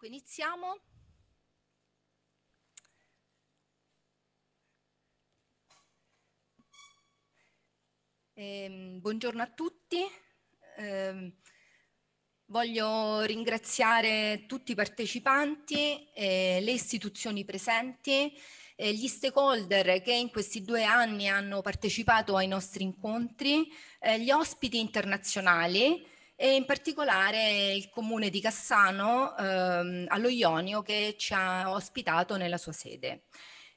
Dunque iniziamo. Eh, buongiorno a tutti. Eh, voglio ringraziare tutti i partecipanti, eh, le istituzioni presenti, gli stakeholder che in questi due anni hanno partecipato ai nostri incontri, eh, gli ospiti internazionali, e in particolare il comune di Cassano ehm, allo Ionio che ci ha ospitato nella sua sede.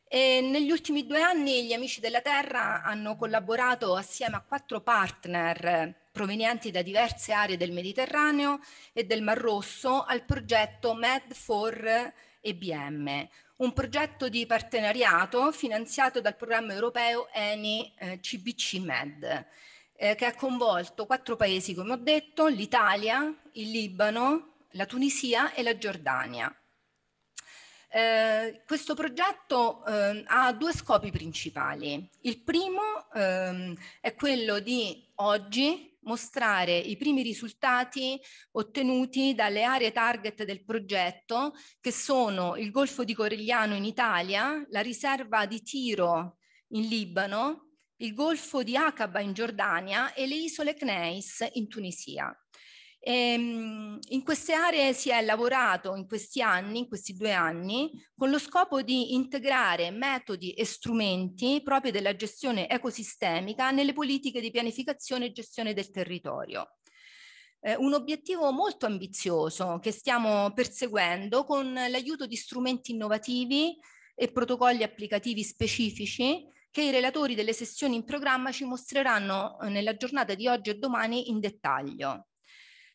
E negli ultimi due anni gli Amici della Terra hanno collaborato assieme a quattro partner provenienti da diverse aree del Mediterraneo e del Mar Rosso al progetto Med4 EBM, un progetto di partenariato finanziato dal programma europeo ENI CBC eh, Med eh, che ha coinvolto quattro paesi, come ho detto, l'Italia, il Libano, la Tunisia e la Giordania. Eh, questo progetto eh, ha due scopi principali. Il primo ehm, è quello di oggi mostrare i primi risultati ottenuti dalle aree target del progetto che sono il Golfo di Corigliano in Italia, la riserva di Tiro in Libano, il golfo di Aqaba in Giordania e le isole Cneis in Tunisia. Ehm, in queste aree si è lavorato in questi anni, in questi due anni, con lo scopo di integrare metodi e strumenti proprio della gestione ecosistemica nelle politiche di pianificazione e gestione del territorio. Eh, un obiettivo molto ambizioso che stiamo perseguendo con l'aiuto di strumenti innovativi e protocolli applicativi specifici che i relatori delle sessioni in programma ci mostreranno eh, nella giornata di oggi e domani in dettaglio.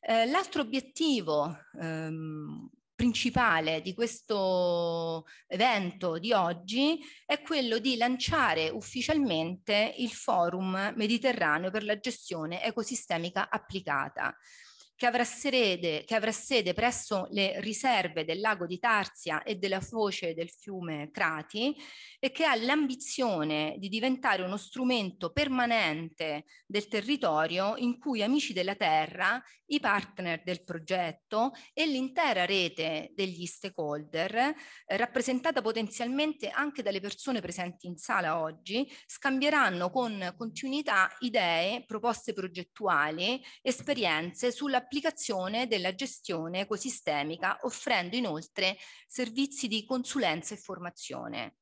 Eh, L'altro obiettivo ehm, principale di questo evento di oggi è quello di lanciare ufficialmente il forum mediterraneo per la gestione ecosistemica applicata che avrà, sede, che avrà sede presso le riserve del lago di Tarsia e della foce del fiume Crati e che ha l'ambizione di diventare uno strumento permanente del territorio in cui amici della terra, i partner del progetto e l'intera rete degli stakeholder, eh, rappresentata potenzialmente anche dalle persone presenti in sala oggi, scambieranno con continuità idee, proposte progettuali, esperienze sulla applicazione della gestione ecosistemica, offrendo inoltre servizi di consulenza e formazione.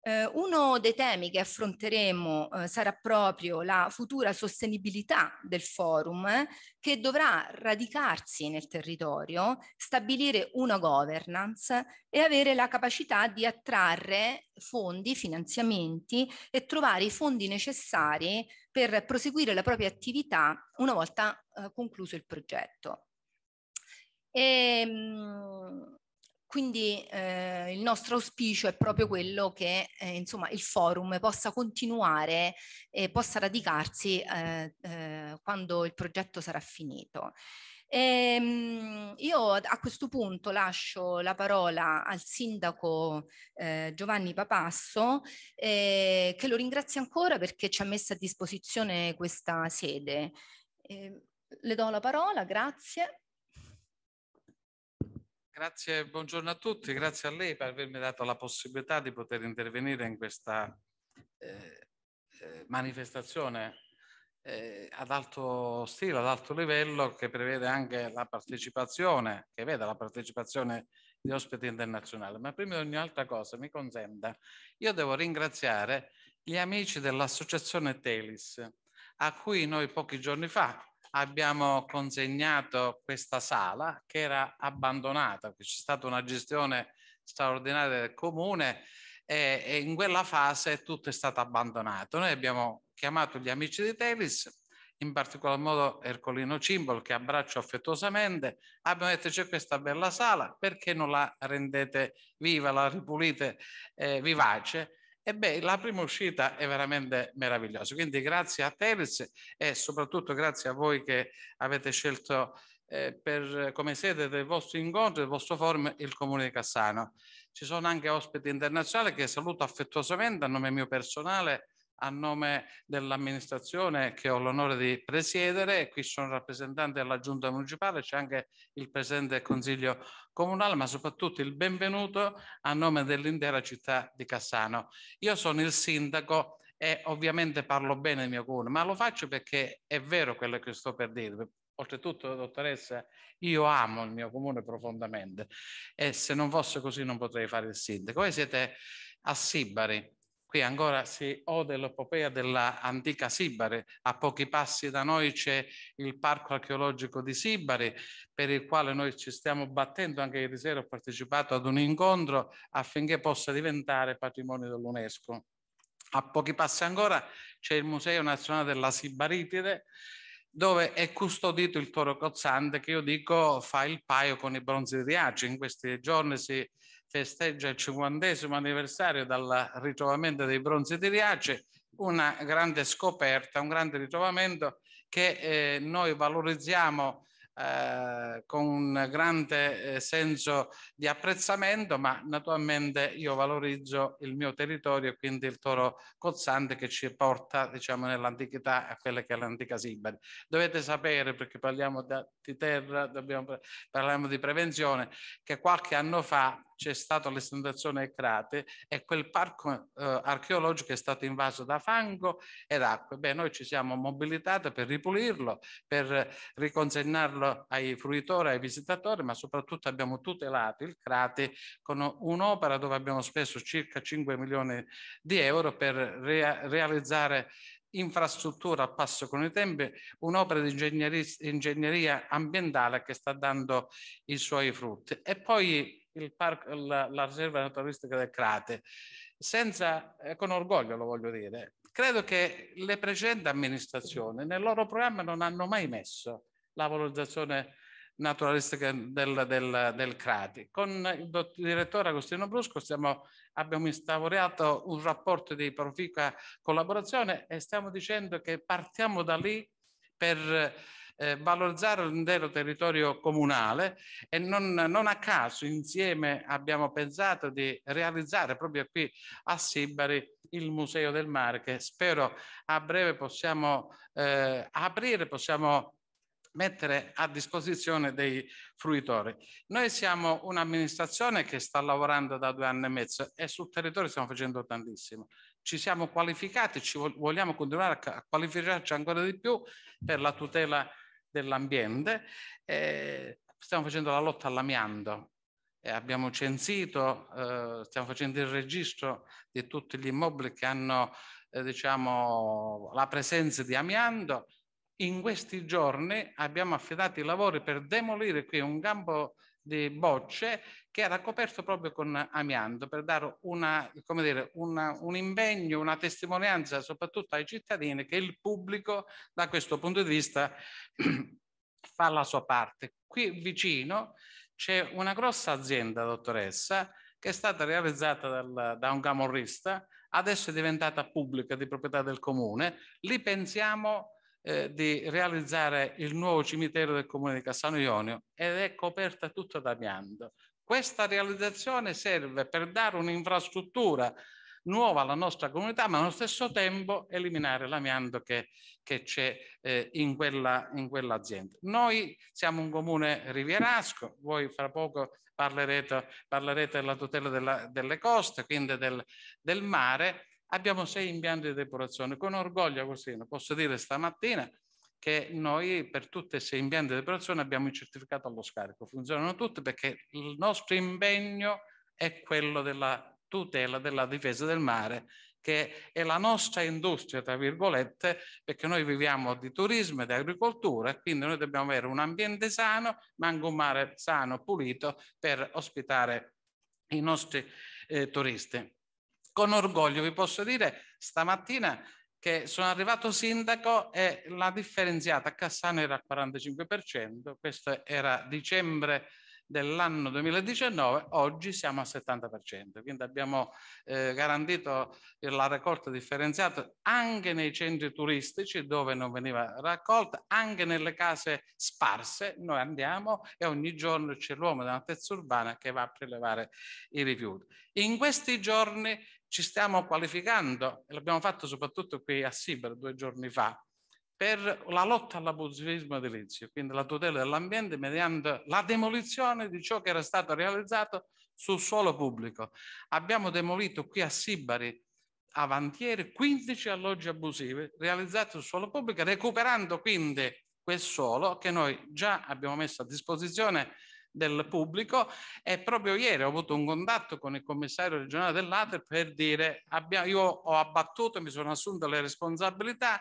Eh, uno dei temi che affronteremo eh, sarà proprio la futura sostenibilità del forum eh, che dovrà radicarsi nel territorio, stabilire una governance e avere la capacità di attrarre fondi, finanziamenti e trovare i fondi necessari per proseguire la propria attività una volta eh, concluso il progetto. E, ehm, quindi eh, il nostro auspicio è proprio quello che eh, insomma, il forum possa continuare e possa radicarsi eh, eh quando il progetto sarà finito. E, ehm, io a questo punto lascio la parola al sindaco eh, Giovanni Papasso, eh, che lo ringrazio ancora perché ci ha messo a disposizione questa sede. Eh, le do la parola, grazie. Grazie, buongiorno a tutti, grazie a lei per avermi dato la possibilità di poter intervenire in questa eh, eh, manifestazione eh, ad alto stile, ad alto livello, che prevede anche la partecipazione, che veda la partecipazione di ospiti internazionali. Ma prima di ogni altra cosa, mi consenta, io devo ringraziare gli amici dell'associazione Telis, a cui noi pochi giorni fa abbiamo consegnato questa sala che era abbandonata, c'è stata una gestione straordinaria del comune e, e in quella fase tutto è stato abbandonato. Noi abbiamo chiamato gli amici di Telis, in particolar modo Ercolino Cimbol, che abbraccio affettuosamente, abbiamo detto c'è questa bella sala, perché non la rendete viva, la ripulite eh, vivace? E beh, la prima uscita è veramente meravigliosa. Quindi grazie a Telis e soprattutto grazie a voi che avete scelto eh, per, come sede del vostro incontro, del vostro forum, il Comune di Cassano. Ci sono anche ospiti internazionali che saluto affettuosamente a nome mio personale, a nome dell'amministrazione che ho l'onore di presiedere. Qui sono rappresentanti della giunta municipale, c'è anche il presidente del consiglio comunale, ma soprattutto il benvenuto a nome dell'intera città di Cassano. Io sono il sindaco e ovviamente parlo bene del mio comune, ma lo faccio perché è vero quello che sto per dirvi, Oltretutto, dottoressa, io amo il mio comune profondamente e se non fosse così non potrei fare il sindaco. Voi siete a Sibari, qui ancora si ode l'epopea dell'antica Sibari. A pochi passi da noi c'è il parco archeologico di Sibari, per il quale noi ci stiamo battendo. Anche ieri sera ho partecipato ad un incontro affinché possa diventare patrimonio dell'UNESCO. A pochi passi ancora c'è il Museo Nazionale della Sibaritide dove è custodito il toro cozzante che io dico fa il paio con i bronzi di Riace. In questi giorni si festeggia il cinquantesimo anniversario dal ritrovamento dei bronzi di Riace, una grande scoperta, un grande ritrovamento che eh, noi valorizziamo eh, con un grande eh, senso di apprezzamento, ma naturalmente io valorizzo il mio territorio e quindi il toro cozzante che ci porta diciamo, nell'antichità a quella che è l'antica Sibari. Dovete sapere, perché parliamo da, di terra, dobbiamo, parliamo di prevenzione, che qualche anno fa c'è stata l'estendazione Crate e quel parco eh, archeologico è stato invaso da fango ed acque. Beh, noi ci siamo mobilitati per ripulirlo, per riconsegnarlo ai fruitori, ai visitatori, ma soprattutto abbiamo tutelato il crate con un'opera dove abbiamo speso circa 5 milioni di euro per rea realizzare infrastruttura a passo con i tempi, un'opera di ingegneria ambientale che sta dando i suoi frutti. E poi il parco, la, la, riserva naturalistica del Crate, senza, eh, con orgoglio lo voglio dire. Credo che le precedenti amministrazioni nel loro programma non hanno mai messo la valorizzazione naturalistica del, del, del Crati. Con il, il direttore Agostino Brusco stiamo, abbiamo instaurato un rapporto di proficua collaborazione e stiamo dicendo che partiamo da lì per eh, valorizzare l'intero territorio comunale e non, non, a caso insieme abbiamo pensato di realizzare proprio qui a Sibari il Museo del Mare che spero a breve possiamo eh, aprire, possiamo mettere a disposizione dei fruitori. Noi siamo un'amministrazione che sta lavorando da due anni e mezzo e sul territorio stiamo facendo tantissimo. Ci siamo qualificati, ci vogliamo continuare a qualificarci ancora di più per la tutela dell'ambiente e stiamo facendo la lotta all'amianto. abbiamo censito, eh, stiamo facendo il registro di tutti gli immobili che hanno eh, diciamo, la presenza di amianto. In questi giorni abbiamo affidato i lavori per demolire qui un campo di bocce che era coperto proprio con amianto per dare una, come dire, una, un impegno, una testimonianza soprattutto ai cittadini che il pubblico da questo punto di vista fa la sua parte. Qui vicino c'è una grossa azienda, dottoressa, che è stata realizzata dal, da un camorrista, adesso è diventata pubblica di proprietà del comune. Lì pensiamo eh, di realizzare il nuovo cimitero del comune di Cassano Ionio ed è coperta tutta da amianto. Questa realizzazione serve per dare un'infrastruttura nuova alla nostra comunità, ma allo stesso tempo eliminare l'amianto che, c'è eh, in, quella, in quell'azienda. Noi siamo un comune rivierasco, voi fra poco parlerete, parlerete della tutela della, delle coste, quindi del, del mare. Abbiamo sei impianti di depurazione. Con orgoglio, così posso dire stamattina, che noi per tutte e sei impianti di depurazione abbiamo il certificato allo scarico. Funzionano tutte perché il nostro impegno è quello della tutela della difesa del mare, che è la nostra industria, tra virgolette, perché noi viviamo di turismo e di agricoltura, e quindi noi dobbiamo avere un ambiente sano, ma anche un mare sano, pulito, per ospitare i nostri eh, turisti. Con orgoglio vi posso dire, stamattina che sono arrivato sindaco e la differenziata a Cassano era al 45%, questo era dicembre dell'anno 2019, oggi siamo al 70%, quindi abbiamo eh, garantito la raccolta differenziata anche nei centri turistici dove non veniva raccolta, anche nelle case sparse, noi andiamo e ogni giorno c'è l'uomo della terza urbana che va a prelevare i rifiuti. In questi giorni ci stiamo qualificando, e l'abbiamo fatto soprattutto qui a Siber due giorni fa, per la lotta all'abusivismo edilizio, quindi la tutela dell'ambiente mediante la demolizione di ciò che era stato realizzato sul suolo pubblico. Abbiamo demolito qui a Sibari avantieri 15 alloggi abusivi realizzati sul suolo pubblico, recuperando quindi quel suolo che noi già abbiamo messo a disposizione del pubblico e proprio ieri ho avuto un contatto con il commissario regionale dell'Ater per dire abbiamo, io ho abbattuto, mi sono assunto le responsabilità,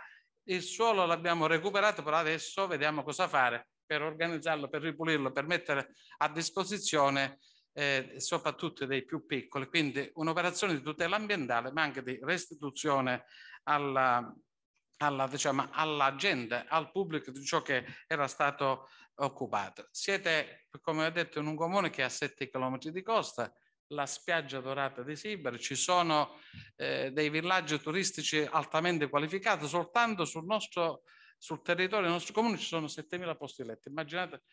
il suolo l'abbiamo recuperato, però adesso vediamo cosa fare per organizzarlo, per ripulirlo, per mettere a disposizione eh, soprattutto dei più piccoli, quindi un'operazione di tutela ambientale ma anche di restituzione alla, alla, diciamo, alla gente, al pubblico di ciò che era stato occupate. Siete, come ho detto, in un comune che ha 7 km di costa, la spiaggia dorata di Siber, ci sono eh, dei villaggi turistici altamente qualificati, soltanto sul, nostro, sul territorio del nostro comune ci sono 7.000 posti letti. Immaginate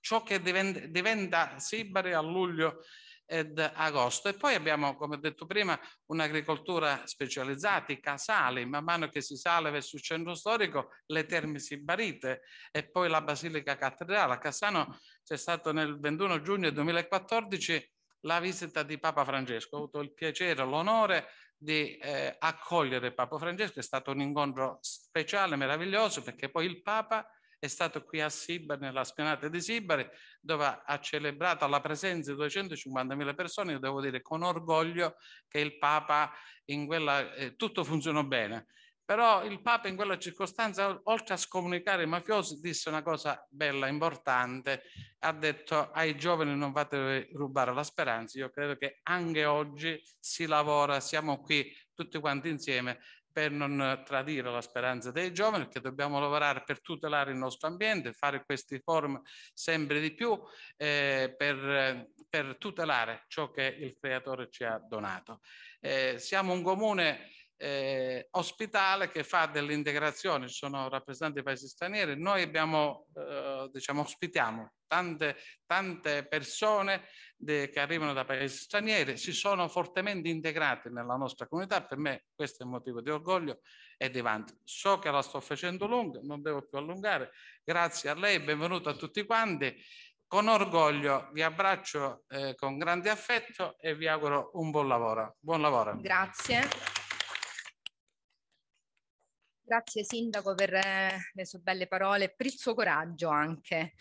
ciò che diventa, diventa Sibari a luglio ed agosto. E poi abbiamo, come ho detto prima, un'agricoltura specializzata, i casali, man mano che si sale verso il centro storico, le terme sibarite e poi la Basilica Cattedrale. A Cassano c'è stato nel 21 giugno 2014 la visita di Papa Francesco. Ho avuto il piacere, l'onore di eh, accogliere Papa Francesco, è stato un incontro speciale, meraviglioso, perché poi il Papa è stato qui a Sibari, nella spianata di Sibari, dove ha celebrato la presenza di 250.000 persone. Io devo dire con orgoglio che il Papa in quella... Eh, tutto funzionò bene. Però il Papa in quella circostanza, oltre a scomunicare i mafiosi, disse una cosa bella, importante, ha detto ai giovani non fate rubare la speranza. Io credo che anche oggi si lavora, siamo qui tutti quanti insieme per non tradire la speranza dei giovani, perché dobbiamo lavorare per tutelare il nostro ambiente, fare questi forum sempre di più eh, per, per, tutelare ciò che il creatore ci ha donato. Eh, siamo un comune eh, ospitale che fa dell'integrazione, ci sono rappresentanti dei paesi stranieri, noi abbiamo, eh, diciamo, ospitiamo tante, tante persone de, che arrivano da paesi stranieri, si sono fortemente integrati nella nostra comunità, per me questo è un motivo di orgoglio e di vanto. So che la sto facendo lunga, non devo più allungare, grazie a lei, benvenuto a tutti quanti, con orgoglio vi abbraccio eh, con grande affetto e vi auguro un buon lavoro. Buon lavoro. Grazie. Grazie Sindaco per eh, le sue belle parole, per il suo coraggio anche.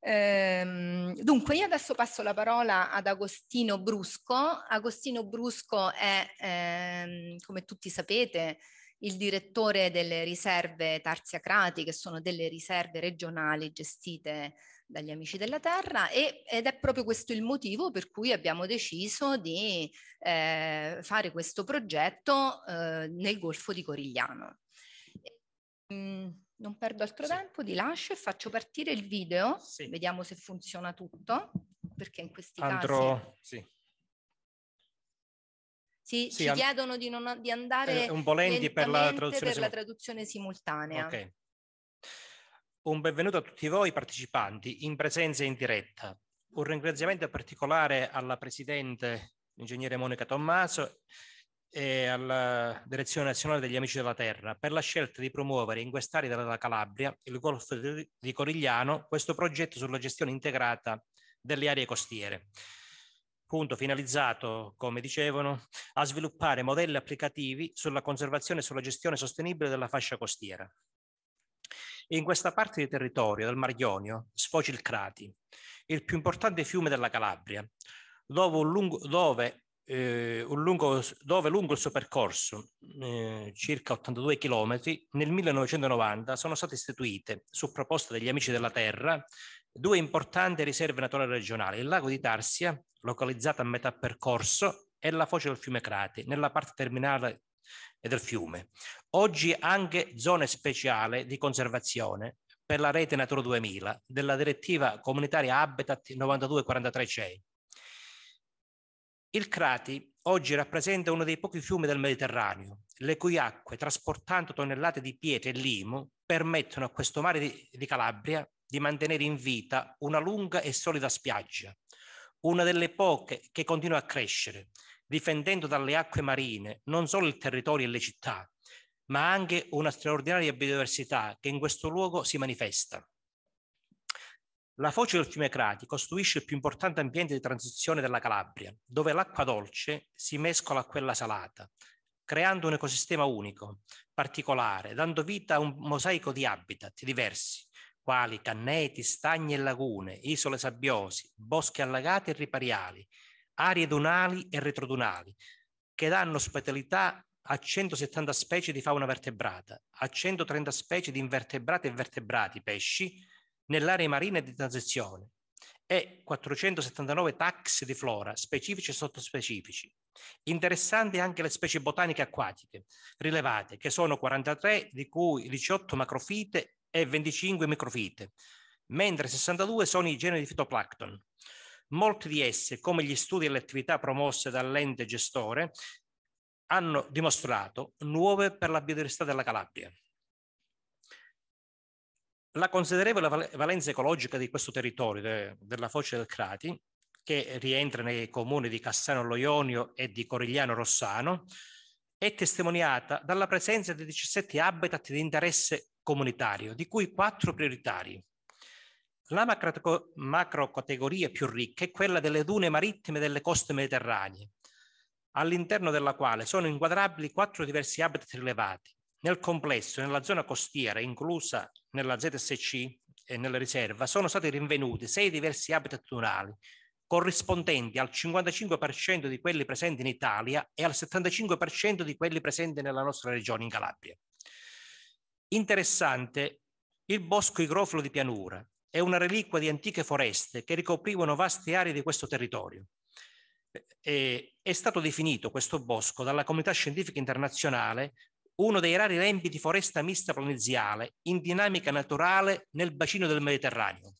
Ehm, dunque, io adesso passo la parola ad Agostino Brusco. Agostino Brusco è, ehm, come tutti sapete, il direttore delle riserve Tarsiacrati, che sono delle riserve regionali gestite dagli Amici della Terra, e, ed è proprio questo il motivo per cui abbiamo deciso di eh, fare questo progetto eh, nel Golfo di Corigliano. E, ehm, mh, non perdo altro sì. tempo, ti lascio e faccio partire il video, sì. vediamo se funziona tutto, perché in questi Andrò, casi... Sì. Sì, sì, ci an... chiedono di, non, di andare eh, un volenti per la traduzione, per la traduzione simultanea. Okay. Un benvenuto a tutti voi partecipanti in presenza e in diretta. Un ringraziamento particolare alla Presidente, l'ingegnere Monica Tommaso, e alla Direzione Nazionale degli Amici della Terra per la scelta di promuovere in quest'area della Calabria, il Golfo di Corigliano, questo progetto sulla gestione integrata delle aree costiere. Punto finalizzato, come dicevano, a sviluppare modelli applicativi sulla conservazione e sulla gestione sostenibile della fascia costiera. In questa parte di territorio del Mar Ionio sfocia il Crati, il più importante fiume della Calabria, dove un lungo, dove eh, lungo, dove lungo il suo percorso, eh, circa 82 chilometri, nel 1990 sono state istituite, su proposta degli Amici della Terra, due importanti riserve naturali regionali, il lago di Tarsia, localizzato a metà percorso, e la foce del fiume Crati, nella parte terminale del fiume. Oggi anche zone speciali di conservazione per la rete Natura 2000 della direttiva comunitaria Habitat 9243 CE il Crati oggi rappresenta uno dei pochi fiumi del Mediterraneo, le cui acque, trasportando tonnellate di pietre e limo, permettono a questo mare di, di Calabria di mantenere in vita una lunga e solida spiaggia, una delle poche che continua a crescere, difendendo dalle acque marine non solo il territorio e le città, ma anche una straordinaria biodiversità che in questo luogo si manifesta. La foce del fiume Crati costituisce il più importante ambiente di transizione della Calabria, dove l'acqua dolce si mescola a quella salata, creando un ecosistema unico, particolare, dando vita a un mosaico di habitat diversi, quali canneti, stagni e lagune, isole sabbiosi, boschi allagati e ripariali, aree dunali e retrodunali, che danno ospitalità a 170 specie di fauna vertebrata, a 130 specie di invertebrati e vertebrati pesci, nell'area marina di transizione e 479 taxi di flora, specifici e sottospecifici. Interessanti anche le specie botaniche acquatiche rilevate, che sono 43, di cui 18 macrofite e 25 microfite, mentre 62 sono i generi di fitoplancton. Molti di esse, come gli studi e le attività promosse dall'ente gestore, hanno dimostrato nuove per la biodiversità della Calabria la considerevole valenza ecologica di questo territorio, de, della foce del Crati, che rientra nei comuni di Cassano Loionio e di Corigliano Rossano, è testimoniata dalla presenza di 17 habitat di interesse comunitario, di cui 4 prioritari. La macrocategoria macro più ricca è quella delle dune marittime delle coste mediterranee, all'interno della quale sono inquadrabili quattro diversi habitat rilevati. Nel complesso, nella zona costiera, inclusa nella ZSC e nella riserva sono stati rinvenuti sei diversi habitat naturali, corrispondenti al 55% di quelli presenti in Italia e al 75% di quelli presenti nella nostra regione in Calabria. Interessante il bosco igrofilo di pianura è una reliquia di antiche foreste che ricoprivano vaste aree di questo territorio. E eh, è stato definito questo bosco dalla comunità scientifica internazionale uno dei rari esempi di foresta mista planiziale in dinamica naturale nel bacino del Mediterraneo.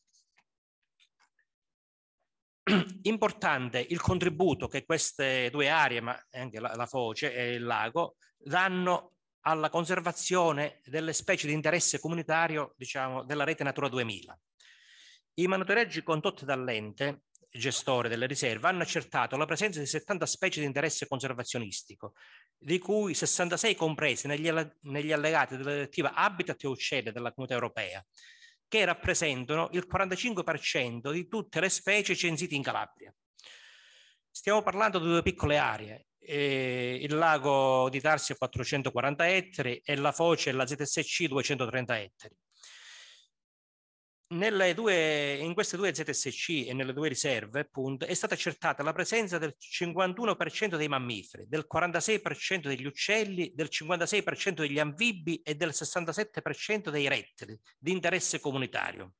Importante il contributo che queste due aree, ma anche la, la foce e il lago, danno alla conservazione delle specie di interesse comunitario diciamo, della rete Natura 2000. I monitoreggi condotti dall'ente gestore delle riserve, hanno accertato la presenza di 70 specie di interesse conservazionistico, di cui 66 comprese negli, negli allegati della direttiva Habitat e Uccelli della Comunità Europea, che rappresentano il 45% di tutte le specie censite in Calabria. Stiamo parlando di due piccole aree, eh, il lago di Tarsia 440 ettari e la foce e la ZSC 230 ettari. Due, in queste due ZSC e nelle due riserve, appunto, è stata accertata la presenza del 51% dei mammiferi, del 46% degli uccelli, del 56% degli anfibi e del 67% dei rettili di interesse comunitario.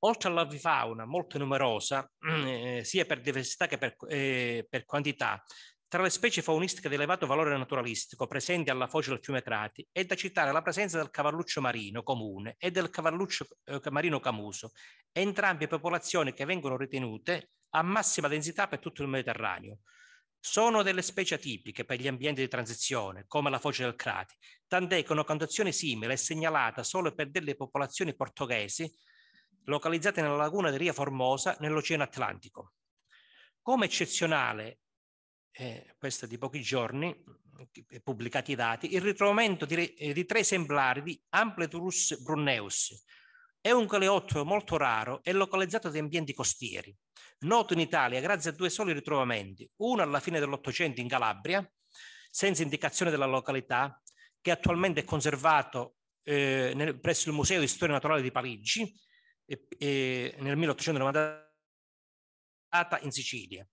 Oltre all'avifauna molto numerosa, eh, sia per diversità che per, eh, per quantità, tra le specie faunistiche di elevato valore naturalistico presenti alla foce del fiume Crati è da citare la presenza del cavalluccio marino comune e del cavalluccio eh, marino camuso, entrambe popolazioni che vengono ritenute a massima densità per tutto il Mediterraneo. Sono delle specie atipiche per gli ambienti di transizione, come la foce del Crati, tant'è che una condizione simile è segnalata solo per delle popolazioni portoghesi localizzate nella laguna di Ria Formosa nell'Oceano Atlantico. Come eccezionale eh, questo di pochi giorni, mm, eh, pubblicati i dati, il ritrovamento di, eh, di tre esemplari di Ampleturus brunneus. È un coleottero molto raro e localizzato in ambienti costieri, noto in Italia grazie a due soli ritrovamenti, uno alla fine dell'Ottocento in Calabria, senza indicazione della località, che attualmente è conservato eh, nel, presso il Museo di Storia Naturale di Parigi eh, nel 1890 in Sicilia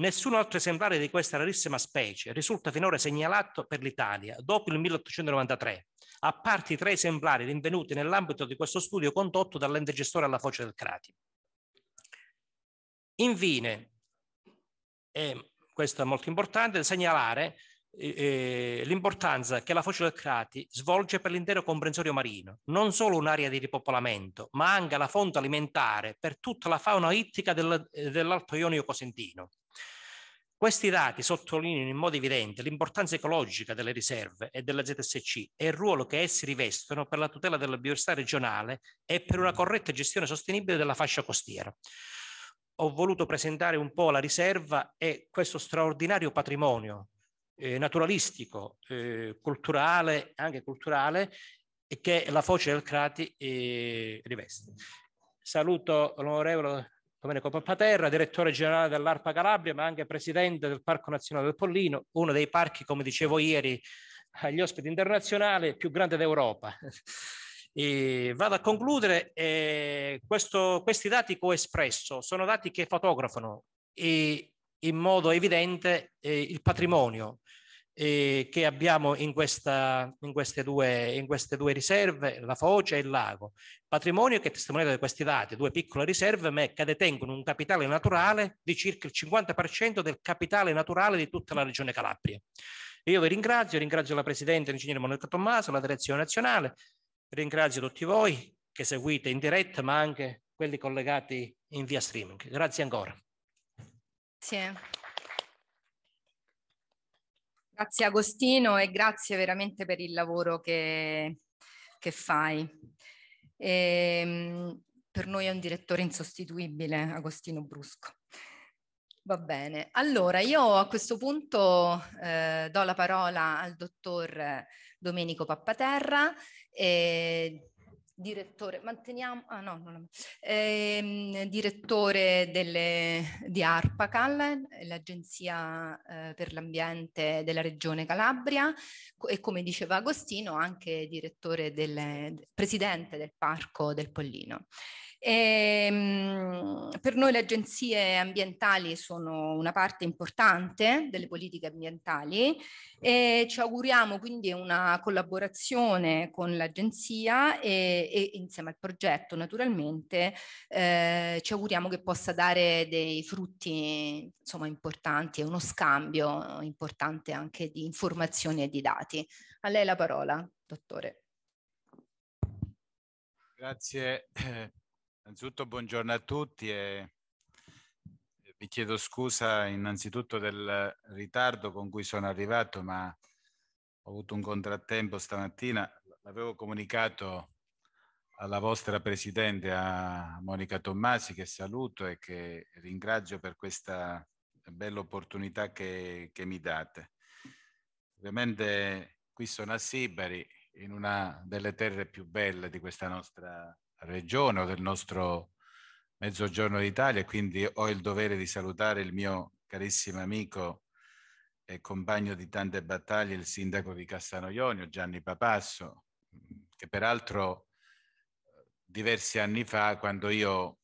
Nessun altro esemplare di questa rarissima specie risulta finora segnalato per l'Italia dopo il 1893, a parte i tre esemplari rinvenuti nell'ambito di questo studio condotto dall'ente gestore alla foce del Crati. Infine, e questo è molto importante, segnalare eh, eh, l'importanza che la foce del Crati svolge per l'intero comprensorio marino, non solo un'area di ripopolamento, ma anche la fonte alimentare per tutta la fauna ittica del, dell'Alto Ionio Cosentino. Questi dati sottolineano in modo evidente l'importanza ecologica delle riserve e della ZSC e il ruolo che essi rivestono per la tutela della biodiversità regionale e per una mm. corretta gestione sostenibile della fascia costiera. Ho voluto presentare un po' la riserva e questo straordinario patrimonio eh, naturalistico, eh, culturale, anche culturale, che la foce del Crati eh, riveste. Saluto l'onorevole Domenico Pappaterra, direttore generale dell'ARPA Calabria, ma anche presidente del Parco Nazionale del Pollino, uno dei parchi, come dicevo ieri, agli ospiti internazionali più grande d'Europa. E vado a concludere, eh, questo, questi dati che ho espresso sono dati che fotografano in modo evidente eh, il patrimonio eh, che abbiamo in, questa, in, queste due, in, queste due, riserve, la foce e il lago. Patrimonio che è testimoniato da questi dati, due piccole riserve, ma che detengono un capitale naturale di circa il 50% del capitale naturale di tutta la regione Calabria. Io vi ringrazio, ringrazio la Presidente, l'Ingegnere Monica Tommaso, la Direzione Nazionale, ringrazio tutti voi che seguite in diretta, ma anche quelli collegati in via streaming. Grazie ancora. Sì. Grazie Agostino e grazie veramente per il lavoro che, che fai. E, ehm, per noi è un direttore insostituibile, Agostino Brusco. Va bene, allora io a questo punto eh, do la parola al dottor Domenico Pappaterra, eh, direttore, manteniamo, ah no, non, ehm, direttore delle, di ARPACAL, l'agenzia eh, per l'ambiente della regione Calabria e come diceva Agostino anche direttore del, presidente del parco del Pollino. E, ehm, per noi le agenzie ambientali sono una parte importante delle politiche ambientali e ci auguriamo quindi una collaborazione con l'agenzia e, e insieme al progetto naturalmente eh, ci auguriamo che possa dare dei frutti insomma importanti e uno scambio importante anche di informazioni e di dati. A lei la parola, dottore. Grazie Innanzitutto buongiorno a tutti e vi chiedo scusa innanzitutto del ritardo con cui sono arrivato, ma ho avuto un contrattempo stamattina. L'avevo comunicato alla vostra Presidente, a Monica Tommasi, che saluto e che ringrazio per questa bella opportunità che, che mi date. Ovviamente qui sono a Sibari, in una delle terre più belle di questa nostra città regione o del nostro mezzogiorno d'Italia, quindi ho il dovere di salutare il mio carissimo amico e compagno di tante battaglie, il sindaco di Castano Ionio, Gianni Papasso, che peraltro diversi anni fa, quando io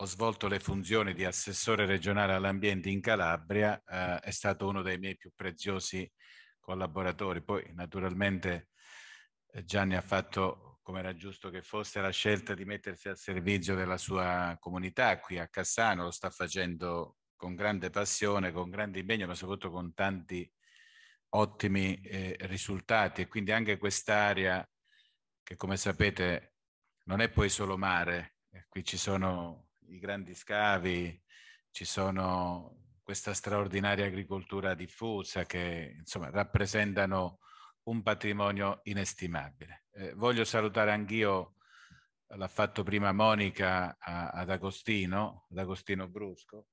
ho svolto le funzioni di assessore regionale all'ambiente in Calabria, eh, è stato uno dei miei più preziosi collaboratori. Poi naturalmente Gianni ha fatto come era giusto che fosse la scelta di mettersi al servizio della sua comunità qui a Cassano, lo sta facendo con grande passione, con grande impegno, ma soprattutto con tanti ottimi eh, risultati e quindi anche quest'area che come sapete non è poi solo mare, eh, qui ci sono i grandi scavi, ci sono questa straordinaria agricoltura diffusa che insomma rappresentano un patrimonio inestimabile. Eh, voglio salutare anch'io, l'ha fatto prima Monica, a, ad Agostino, ad Agostino Brusco.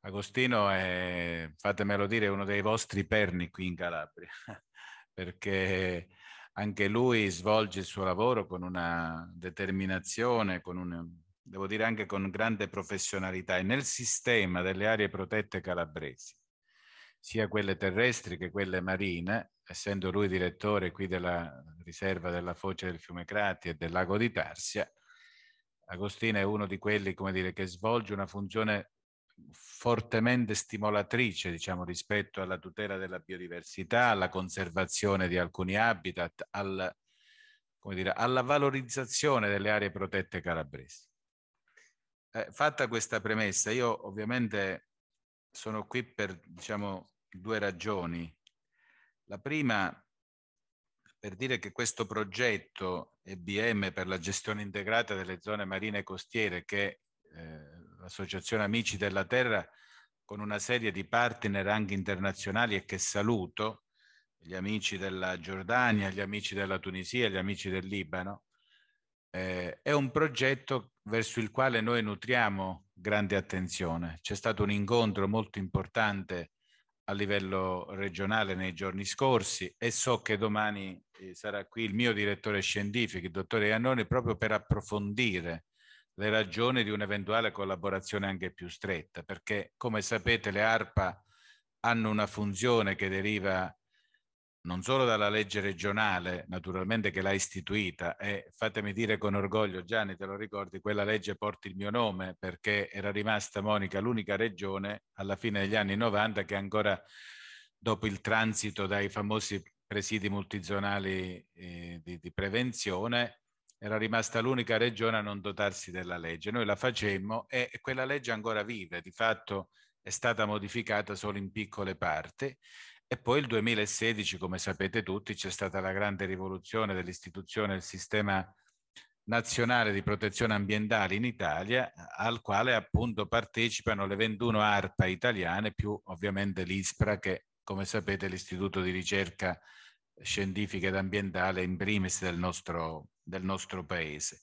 Agostino è, fatemelo dire, uno dei vostri perni qui in Calabria, perché anche lui svolge il suo lavoro con una determinazione, con una, devo dire anche con grande professionalità e nel sistema delle aree protette calabresi, sia quelle terrestri che quelle marine, essendo lui direttore qui della riserva della foce del fiume Crati e del lago di Tarsia, Agostino è uno di quelli, dire, che svolge una funzione fortemente stimolatrice, diciamo, rispetto alla tutela della biodiversità, alla conservazione di alcuni habitat, al, dire, alla valorizzazione delle aree protette calabresi. Eh, fatta questa premessa, io ovviamente sono qui per, diciamo, due ragioni la prima, per dire che questo progetto EBM per la gestione integrata delle zone marine e costiere che eh, l'Associazione Amici della Terra con una serie di partner anche internazionali e che saluto, gli amici della Giordania, gli amici della Tunisia, gli amici del Libano, eh, è un progetto verso il quale noi nutriamo grande attenzione. C'è stato un incontro molto importante a livello regionale nei giorni scorsi e so che domani eh, sarà qui il mio direttore scientifico, il dottore Iannone, proprio per approfondire le ragioni di un'eventuale collaborazione anche più stretta, perché come sapete le ARPA hanno una funzione che deriva non solo dalla legge regionale, naturalmente che l'ha istituita, e fatemi dire con orgoglio, Gianni te lo ricordi, quella legge porti il mio nome perché era rimasta Monica l'unica regione alla fine degli anni 90 che ancora dopo il transito dai famosi presidi multizonali eh, di, di prevenzione era rimasta l'unica regione a non dotarsi della legge. Noi la facemmo e quella legge ancora vive, di fatto è stata modificata solo in piccole parti e poi il 2016, come sapete tutti, c'è stata la grande rivoluzione dell'istituzione del sistema nazionale di protezione ambientale in Italia, al quale appunto partecipano le 21 ARPA italiane, più ovviamente l'ISPRA, che come sapete è l'istituto di ricerca scientifica ed ambientale in primis del nostro, del nostro paese.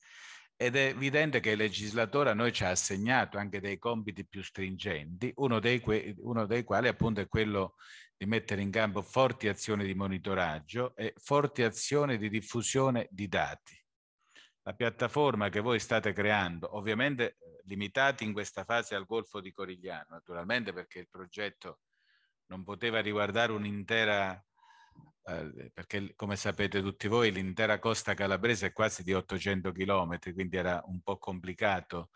Ed è evidente che il legislatore a noi ci ha assegnato anche dei compiti più stringenti, uno dei, uno dei quali appunto è quello di mettere in campo forti azioni di monitoraggio e forti azioni di diffusione di dati. La piattaforma che voi state creando, ovviamente eh, limitati in questa fase al Golfo di Corigliano, naturalmente perché il progetto non poteva riguardare un'intera, eh, perché come sapete tutti voi l'intera costa calabrese è quasi di 800 chilometri, quindi era un po' complicato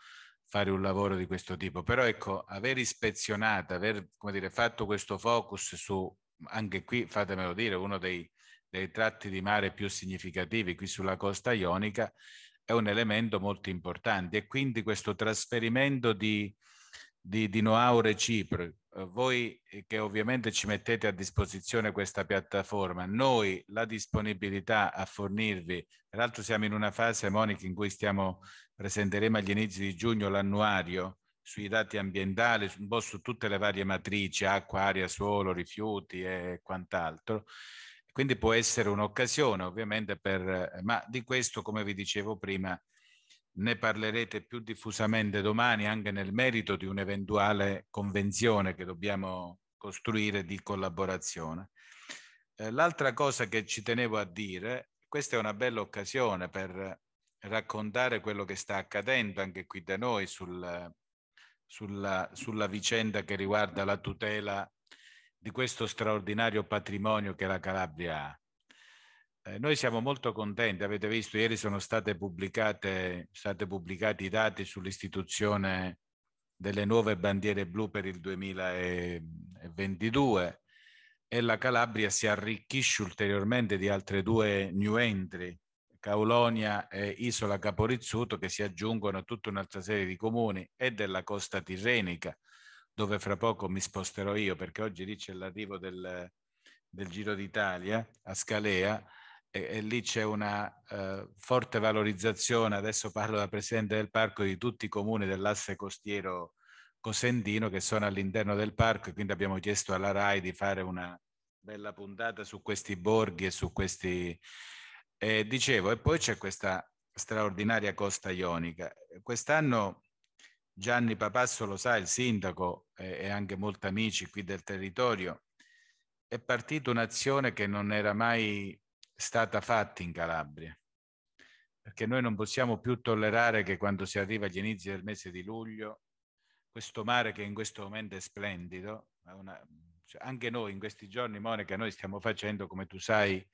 fare un lavoro di questo tipo, però ecco, aver ispezionato, aver come dire, fatto questo focus su, anche qui fatemelo dire, uno dei, dei tratti di mare più significativi qui sulla costa ionica, è un elemento molto importante e quindi questo trasferimento di, di, di know-how reciproco. Eh, voi eh, che ovviamente ci mettete a disposizione questa piattaforma, noi la disponibilità a fornirvi, peraltro siamo in una fase, Monica, in cui stiamo, presenteremo agli inizi di giugno l'annuario sui dati ambientali, un po' su tutte le varie matrici, acqua, aria, suolo, rifiuti e quant'altro. Quindi può essere un'occasione ovviamente per, eh, ma di questo, come vi dicevo prima, ne parlerete più diffusamente domani anche nel merito di un'eventuale convenzione che dobbiamo costruire di collaborazione. Eh, l'altra cosa che ci tenevo a dire, questa è una bella occasione per raccontare quello che sta accadendo anche qui da noi sul, sulla, sulla vicenda che riguarda la tutela di questo straordinario patrimonio che la Calabria ha. Eh, noi siamo molto contenti, avete visto ieri sono state pubblicate, state pubblicati i dati sull'istituzione delle nuove bandiere blu per il 2022 e la Calabria si arricchisce ulteriormente di altre due new entry, Caulonia e Isola Caporizzuto, che si aggiungono a tutta un'altra serie di comuni e della costa tirrenica, dove fra poco mi sposterò io perché oggi lì c'è l'arrivo del, del Giro d'Italia a Scalea e, e lì c'è una eh, forte valorizzazione, adesso parlo da Presidente del Parco, di tutti i comuni dell'asse costiero cosentino che sono all'interno del parco e quindi abbiamo chiesto alla RAI di fare una bella puntata su questi borghi e su questi... Eh, dicevo, e poi c'è questa straordinaria costa ionica. Quest'anno Gianni Papasso lo sa, il sindaco eh, e anche molti amici qui del territorio, è partita un'azione che non era mai stata fatta in Calabria, perché noi non possiamo più tollerare che quando si arriva agli inizi del mese di luglio, questo mare che in questo momento è splendido, una, cioè anche noi in questi giorni, Monica, noi stiamo facendo, come tu sai,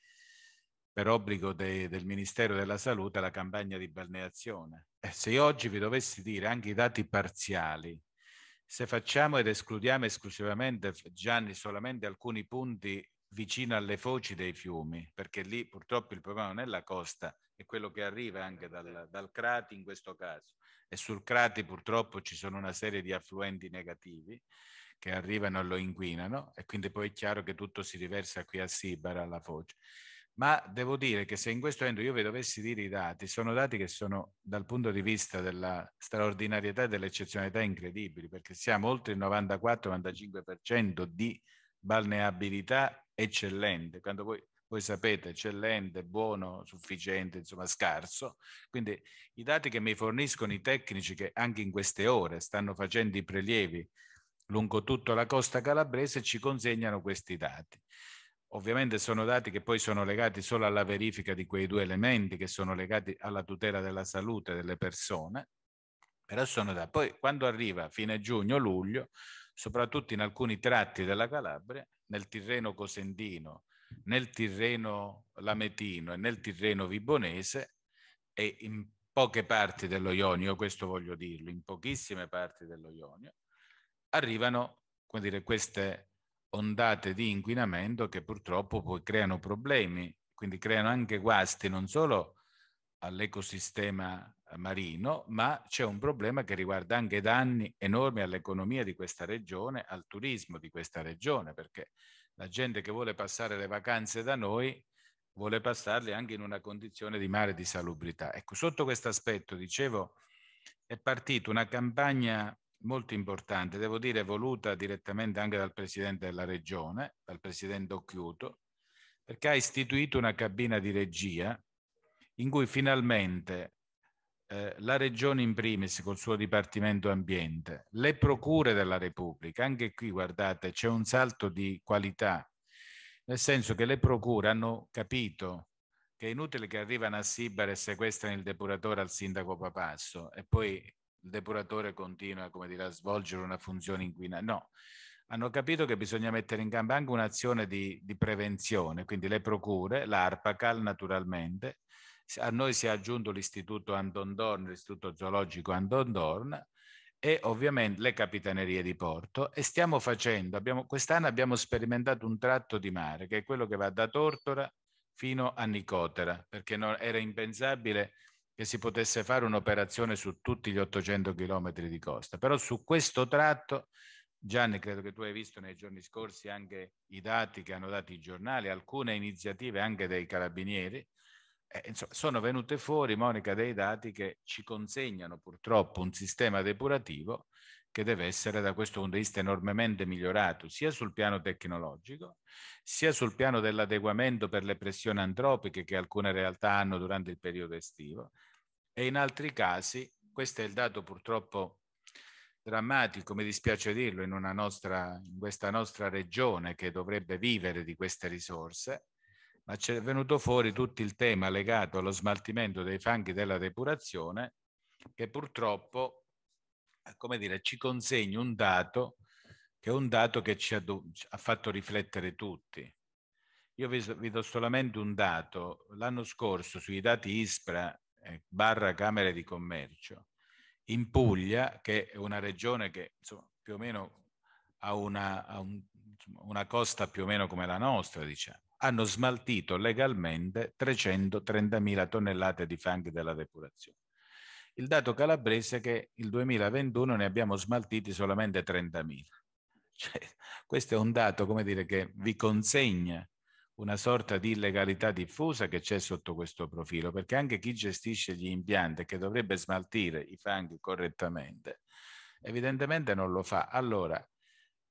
per obbligo de, del Ministero della Salute, la campagna di balneazione. E se oggi vi dovessi dire anche i dati parziali, se facciamo ed escludiamo esclusivamente, Gianni, solamente alcuni punti vicino alle foci dei fiumi, perché lì purtroppo il problema non è la costa, è quello che arriva anche dal, dal Crati in questo caso. E sul Crati purtroppo ci sono una serie di affluenti negativi che arrivano e lo inquinano e quindi poi è chiaro che tutto si riversa qui a Sibara, alla foce. Ma devo dire che se in questo momento io vi dovessi dire i dati, sono dati che sono dal punto di vista della straordinarietà e dell'eccezionalità incredibili, perché siamo oltre il 94-95% di balneabilità eccellente, quando voi, voi sapete eccellente, buono, sufficiente, insomma scarso. Quindi i dati che mi forniscono i tecnici che anche in queste ore stanno facendo i prelievi lungo tutta la costa calabrese ci consegnano questi dati. Ovviamente sono dati che poi sono legati solo alla verifica di quei due elementi che sono legati alla tutela della salute delle persone, però sono dati. Poi quando arriva fine giugno, luglio, soprattutto in alcuni tratti della Calabria, nel Tirreno cosendino, nel Tirreno lametino e nel Tirreno vibonese e in poche parti dello Ionio, questo voglio dirlo, in pochissime parti dello Ionio, arrivano dire, queste ondate di inquinamento che purtroppo poi creano problemi, quindi creano anche guasti non solo all'ecosistema marino, ma c'è un problema che riguarda anche danni enormi all'economia di questa regione, al turismo di questa regione, perché la gente che vuole passare le vacanze da noi vuole passarle anche in una condizione di mare di salubrità. Ecco, sotto questo aspetto, dicevo, è partita una campagna molto importante, devo dire voluta direttamente anche dal Presidente della Regione, dal Presidente Occhiuto, perché ha istituito una cabina di regia in cui finalmente eh, la Regione in primis col suo Dipartimento Ambiente, le procure della Repubblica, anche qui guardate c'è un salto di qualità, nel senso che le procure hanno capito che è inutile che arrivano a Sibare e sequestrano il depuratore al sindaco Papasso e poi il depuratore continua dire, a svolgere una funzione inquinante. No, hanno capito che bisogna mettere in campo anche un'azione di, di, prevenzione, quindi le procure, l'ARPACAL naturalmente, a noi si è aggiunto l'istituto Andondorn, l'istituto zoologico Andondorn e ovviamente le capitanerie di porto e stiamo facendo, abbiamo, quest'anno abbiamo sperimentato un tratto di mare che è quello che va da Tortora fino a Nicotera, perché non, era impensabile che si potesse fare un'operazione su tutti gli 800 chilometri di costa. Però su questo tratto, Gianni, credo che tu hai visto nei giorni scorsi anche i dati che hanno dato i giornali, alcune iniziative anche dei carabinieri, eh, insomma, sono venute fuori, Monica, dei dati che ci consegnano purtroppo un sistema depurativo che deve essere da questo punto di vista enormemente migliorato, sia sul piano tecnologico, sia sul piano dell'adeguamento per le pressioni antropiche che alcune realtà hanno durante il periodo estivo e in altri casi, questo è il dato purtroppo drammatico, mi dispiace dirlo, in, nostra, in questa nostra regione che dovrebbe vivere di queste risorse, ma c'è venuto fuori tutto il tema legato allo smaltimento dei fanghi della depurazione che purtroppo, come dire, ci consegna un dato che è un dato che ci ha, ha fatto riflettere tutti. Io vi, vi, do solamente un dato. L'anno scorso sui dati ISPRA eh, barra Camere di Commercio, in Puglia, che è una regione che insomma, più o meno ha, una, ha un, insomma, una costa più o meno come la nostra, diciamo, hanno smaltito legalmente 330.000 tonnellate di fanghi della depurazione. Il dato calabrese è che il 2021 ne abbiamo smaltiti solamente 30.000. Cioè, questo è un dato, come dire, che vi consegna una sorta di illegalità diffusa che c'è sotto questo profilo, perché anche chi gestisce gli impianti che dovrebbe smaltire i fanghi correttamente, evidentemente non lo fa. Allora,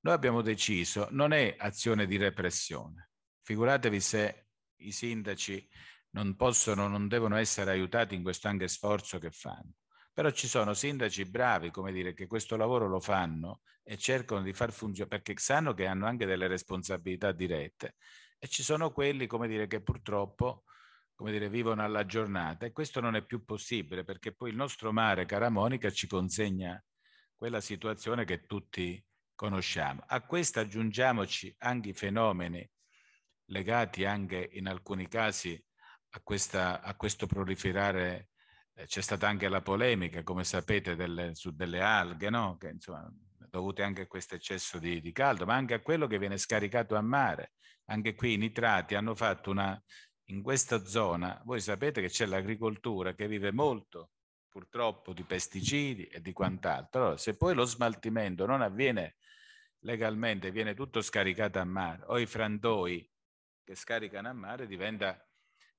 noi abbiamo deciso, non è azione di repressione, figuratevi se i sindaci non possono, non devono essere aiutati in questo anche sforzo che fanno. Però ci sono sindaci bravi, come dire, che questo lavoro lo fanno e cercano di far funzionare, perché sanno che hanno anche delle responsabilità dirette. E ci sono quelli, come dire, che purtroppo, come dire, vivono alla giornata. E questo non è più possibile, perché poi il nostro mare, cara Monica, ci consegna quella situazione che tutti conosciamo. A questo aggiungiamoci anche i fenomeni legati anche in alcuni casi a, questa, a questo proliferare, eh, c'è stata anche la polemica, come sapete, delle, su delle alghe, no? che, insomma, dovute anche a questo eccesso di, di, caldo, ma anche a quello che viene scaricato a mare. Anche qui i nitrati hanno fatto una... In questa zona, voi sapete che c'è l'agricoltura che vive molto, purtroppo, di pesticidi e di quant'altro. Allora, se poi lo smaltimento non avviene legalmente viene tutto scaricato a mare o i frantoi che scaricano a mare diventa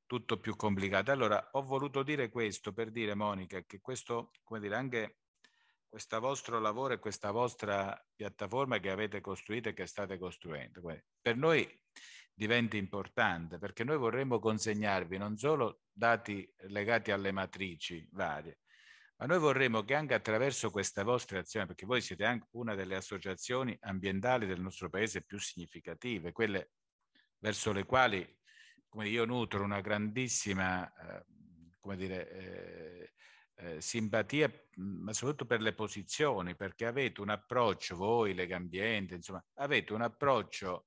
tutto più complicato. Allora, ho voluto dire questo per dire, Monica, che questo, come dire, anche questo vostro lavoro e questa vostra piattaforma che avete costruito e che state costruendo, per noi diventa importante perché noi vorremmo consegnarvi non solo dati legati alle matrici varie, ma noi vorremmo che anche attraverso questa vostra azione, perché voi siete anche una delle associazioni ambientali del nostro paese più significative, quelle verso le quali come io nutro una grandissima eh, come dire, eh, eh, simpatia, mm, ma soprattutto per le posizioni, perché avete un approccio, voi, Legambiente, insomma, avete un approccio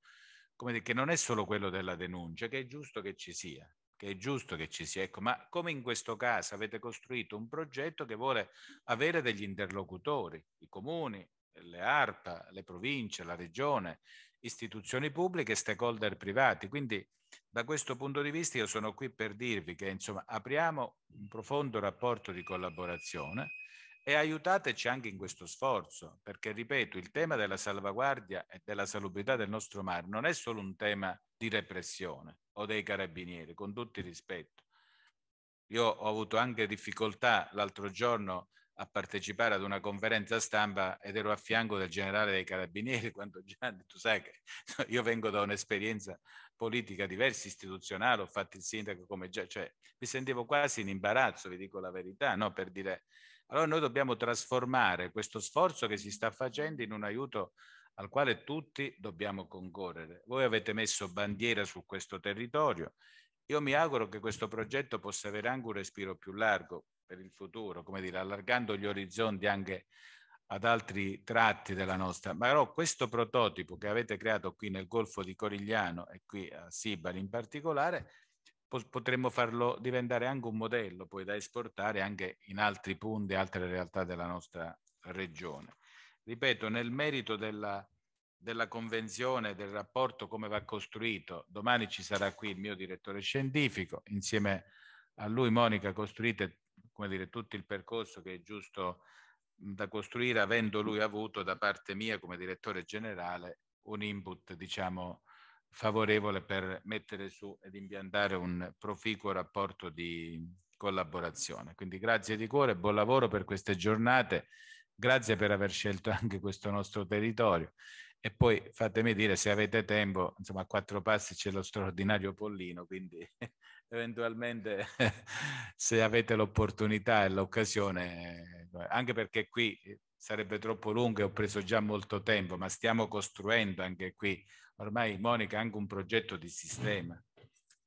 come dire, che non è solo quello della denuncia, che è giusto che ci sia, che è giusto che ci sia. Ecco, ma come in questo caso avete costruito un progetto che vuole avere degli interlocutori, i comuni, le ARPA, le province, la regione, istituzioni pubbliche e stakeholder privati. Quindi da questo punto di vista io sono qui per dirvi che insomma apriamo un profondo rapporto di collaborazione e aiutateci anche in questo sforzo, perché ripeto, il tema della salvaguardia e della salubrità del nostro mare non è solo un tema di repressione o dei carabinieri, con tutto il rispetto. Io ho avuto anche difficoltà l'altro giorno a partecipare ad una conferenza stampa ed ero a fianco del generale dei carabinieri quando Gianni, tu sai che io vengo da un'esperienza politica diversa, istituzionale, ho fatto il sindaco come già, cioè mi sentivo quasi in imbarazzo, vi dico la verità, no? per dire, allora noi dobbiamo trasformare questo sforzo che si sta facendo in un aiuto al quale tutti dobbiamo concorrere. Voi avete messo bandiera su questo territorio, io mi auguro che questo progetto possa avere anche un respiro più largo, per il futuro, come dire, allargando gli orizzonti anche ad altri tratti della nostra. Ma però questo prototipo che avete creato qui nel Golfo di Corigliano e qui a Sibari in particolare, potremmo farlo diventare anche un modello poi da esportare anche in altri punti, altre realtà della nostra regione. Ripeto, nel merito della, della convenzione, del rapporto, come va costruito, domani ci sarà qui il mio direttore scientifico, insieme a lui Monica costruite come dire, tutto il percorso che è giusto da costruire, avendo lui avuto da parte mia come direttore generale un input, diciamo, favorevole per mettere su ed impiantare un proficuo rapporto di collaborazione. Quindi grazie di cuore, buon lavoro per queste giornate, grazie per aver scelto anche questo nostro territorio e poi fatemi dire se avete tempo, insomma a quattro passi c'è lo straordinario Pollino, quindi eventualmente se avete l'opportunità e l'occasione, anche perché qui eh, sarebbe troppo lungo e ho preso già molto tempo, ma stiamo costruendo anche qui, ormai Monica, anche un progetto di sistema.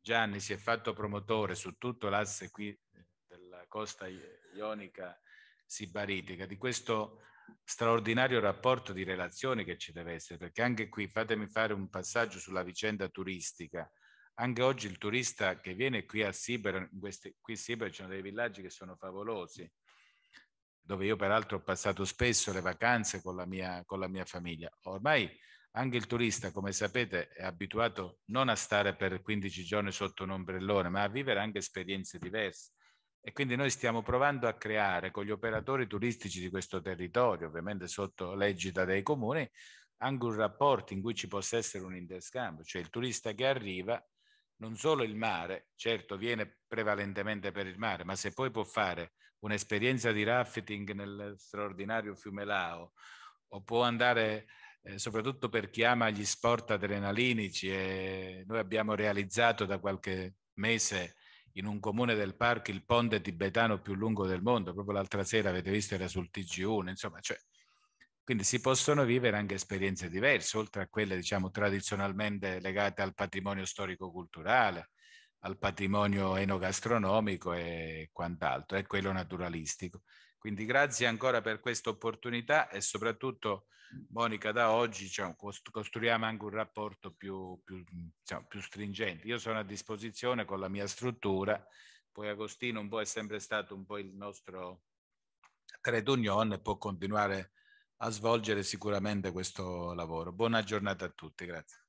Gianni si è fatto promotore su tutto l'asse qui eh, della costa ionica sibaritica di questo straordinario rapporto di relazioni che ci deve essere, perché anche qui fatemi fare un passaggio sulla vicenda turistica anche oggi il turista che viene qui a in questi, qui a Siber ci sono dei villaggi che sono favolosi, dove io peraltro ho passato spesso le vacanze con la mia, con la mia famiglia. Ormai anche il turista, come sapete, è abituato non a stare per 15 giorni sotto un ombrellone, ma a vivere anche esperienze diverse. E quindi noi stiamo provando a creare con gli operatori turistici di questo territorio, ovviamente sotto legita dei comuni, anche un rapporto in cui ci possa essere un interscambio, cioè il turista che arriva non solo il mare, certo viene prevalentemente per il mare, ma se poi può fare un'esperienza di rafting nel straordinario fiume Lao o può andare eh, soprattutto per chi ama gli sport adrenalinici e noi abbiamo realizzato da qualche mese in un comune del parco il ponte tibetano più lungo del mondo, proprio l'altra sera avete visto era sul TG1, insomma, cioè quindi si possono vivere anche esperienze diverse, oltre a quelle diciamo, tradizionalmente legate al patrimonio storico-culturale, al patrimonio enogastronomico e quant'altro, e quello naturalistico. Quindi grazie ancora per questa opportunità e soprattutto Monica da oggi diciamo, costruiamo anche un rapporto più, più, diciamo, più stringente. Io sono a disposizione con la mia struttura, poi Agostino un po' è sempre stato un po' il nostro tredunion e può continuare a a svolgere sicuramente questo lavoro. Buona giornata a tutti, grazie.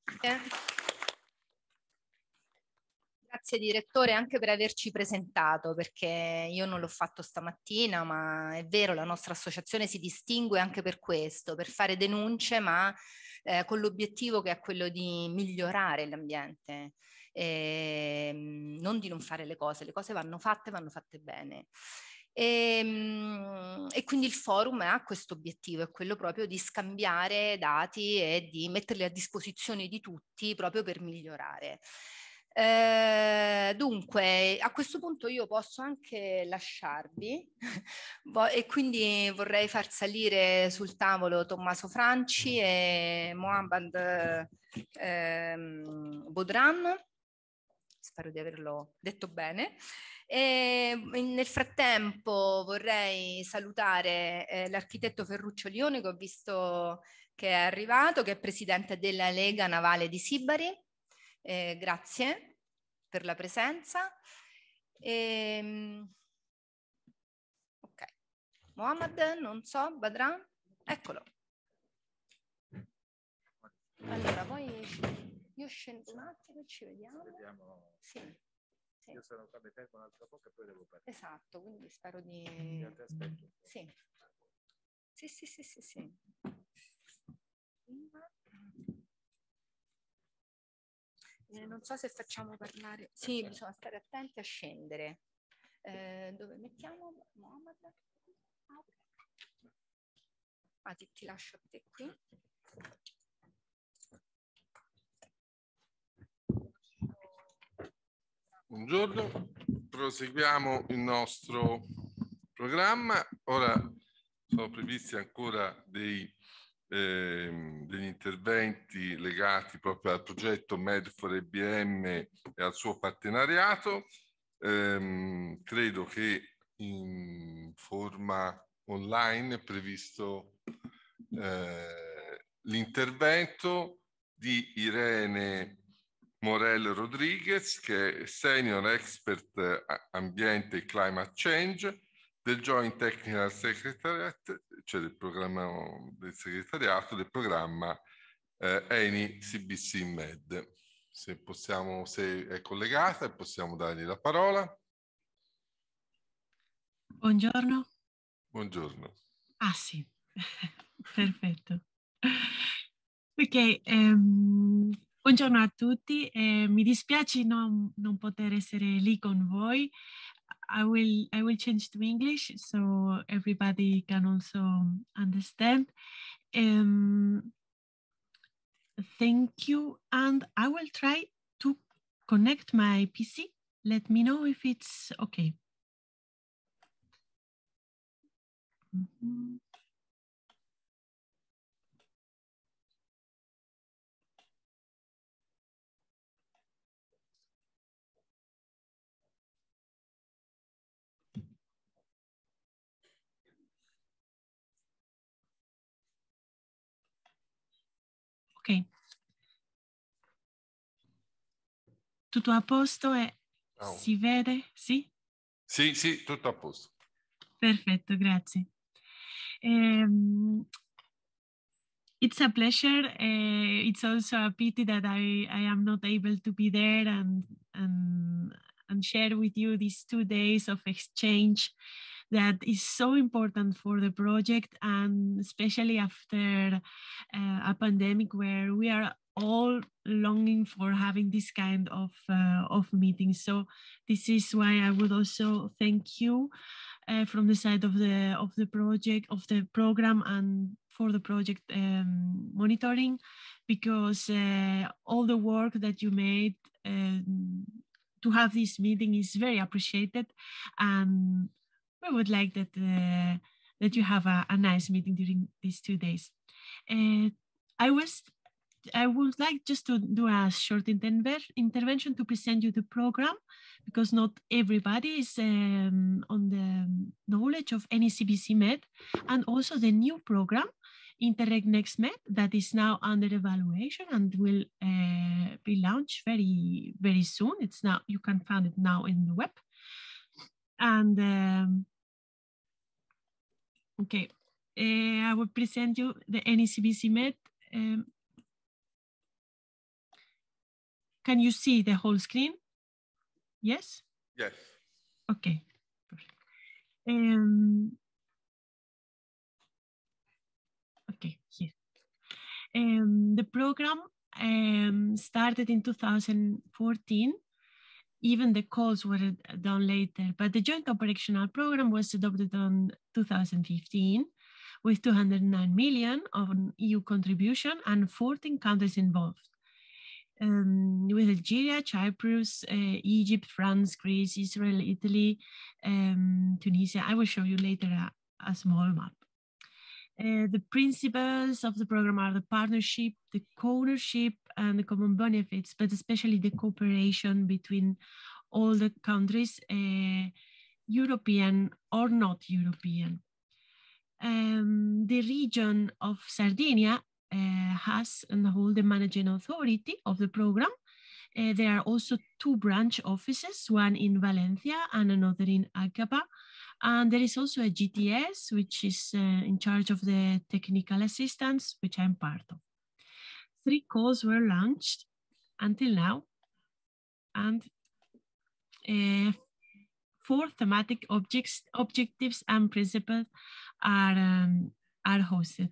Grazie direttore anche per averci presentato perché io non l'ho fatto stamattina ma è vero la nostra associazione si distingue anche per questo, per fare denunce ma eh, con l'obiettivo che è quello di migliorare l'ambiente, eh, non di non fare le cose, le cose vanno fatte, e vanno fatte bene. E, ehm, e, quindi il forum ha questo obiettivo, è quello proprio di scambiare dati e di metterli a disposizione di tutti proprio per migliorare. Eh, dunque, a questo punto io posso anche lasciarvi e quindi vorrei far salire sul tavolo Tommaso Franci e Mohamed ehm, Bodran spero di averlo detto bene. E ehm, nel frattempo vorrei salutare eh, l'architetto Ferruccio Lione che ho visto che è arrivato, che è presidente della Lega Navale di Sibari. Eh, grazie per la presenza. E, ehm, ok, Mohamed, non so, Badran, eccolo. Allora, poi... Io scendo un attimo e ci vediamo. Ci vediamo. Sì. Sì. Io sono qua, mi fermo un'altra poco e poi devo partire. Esatto, quindi spero di... aspetto. Sì. Sì, sì, sì, sì, sì. Eh, non so se facciamo parlare... Sì, bisogna stare attenti a scendere. Eh, dove mettiamo Mohammed? Ah, ah, ti, ti lascio a te qui. Buongiorno, proseguiamo il nostro programma. Ora sono previsti ancora dei, eh, degli interventi legati proprio al progetto med 4 EBM e al suo partenariato. Eh, credo che in forma online è previsto eh, l'intervento di Irene Morel Rodriguez, che è Senior Expert eh, Ambiente e Climate Change del Joint Technical Secretariat, cioè del, programma del segretariato del programma eh, ENI CBC Med. Se, possiamo, se è collegata possiamo dargli la parola. Buongiorno. Buongiorno. Ah sì, perfetto. Ok, um, Buongiorno a tutti, eh, mi dispiace non, non, poter essere lì con voi. I will, I will change to English so everybody can also understand. Um, thank you and I will try to connect my PC. Let me know if it's okay. Mm -hmm. Tutto a posto e oh. si vede? Sì? Sì, sì, tutto a posto. Perfetto, grazie. Um, it's a pleasure. Uh, it's also a pity that I, I am not able to be there and, and, and share with you these two days of exchange. that is so important for the project and especially after uh, a pandemic where we are all longing for having this kind of uh, of meetings so this is why i would also thank you uh, from the side of the of the project of the program and for the project um, monitoring because uh, all the work that you made um, to have this meeting is very appreciated and we would like that uh, that you have a, a, nice meeting during these two days. Uh, I was I would like just to do a short intervention to present you the program because not everybody is um, on the knowledge of any CBC Med and also the new program Interreg Next Med that is now under evaluation and will uh, be launched very very soon. It's now you can find it now in the web and. Um, Okay, uh, I will present you the NECBC Met. Um, can you see the whole screen? Yes? Yes. Okay. Um, okay, here. Um, the program um, started in 2014 even the calls were uh, done later, but the joint operational program was adopted on 2015 with 209 million of EU contribution and 14 countries involved. Um, with Algeria, Cyprus, uh, Egypt, France, Greece, Israel, Italy, um, Tunisia. I will show you later a, a small map. Uh, the principles of the program are the partnership, the co-ownership, and the common benefits, but especially the cooperation between all the countries, uh, European or not European. Um, the region of Sardinia uh, has and hold the managing authority of the program. Uh, there are also two branch offices, one in Valencia and another in Acaba. And there is also a GTS, which is uh, in charge of the technical assistance, which I'm part of three calls were launched until now, and uh, four thematic objects, objectives and principles are, um, are hosted.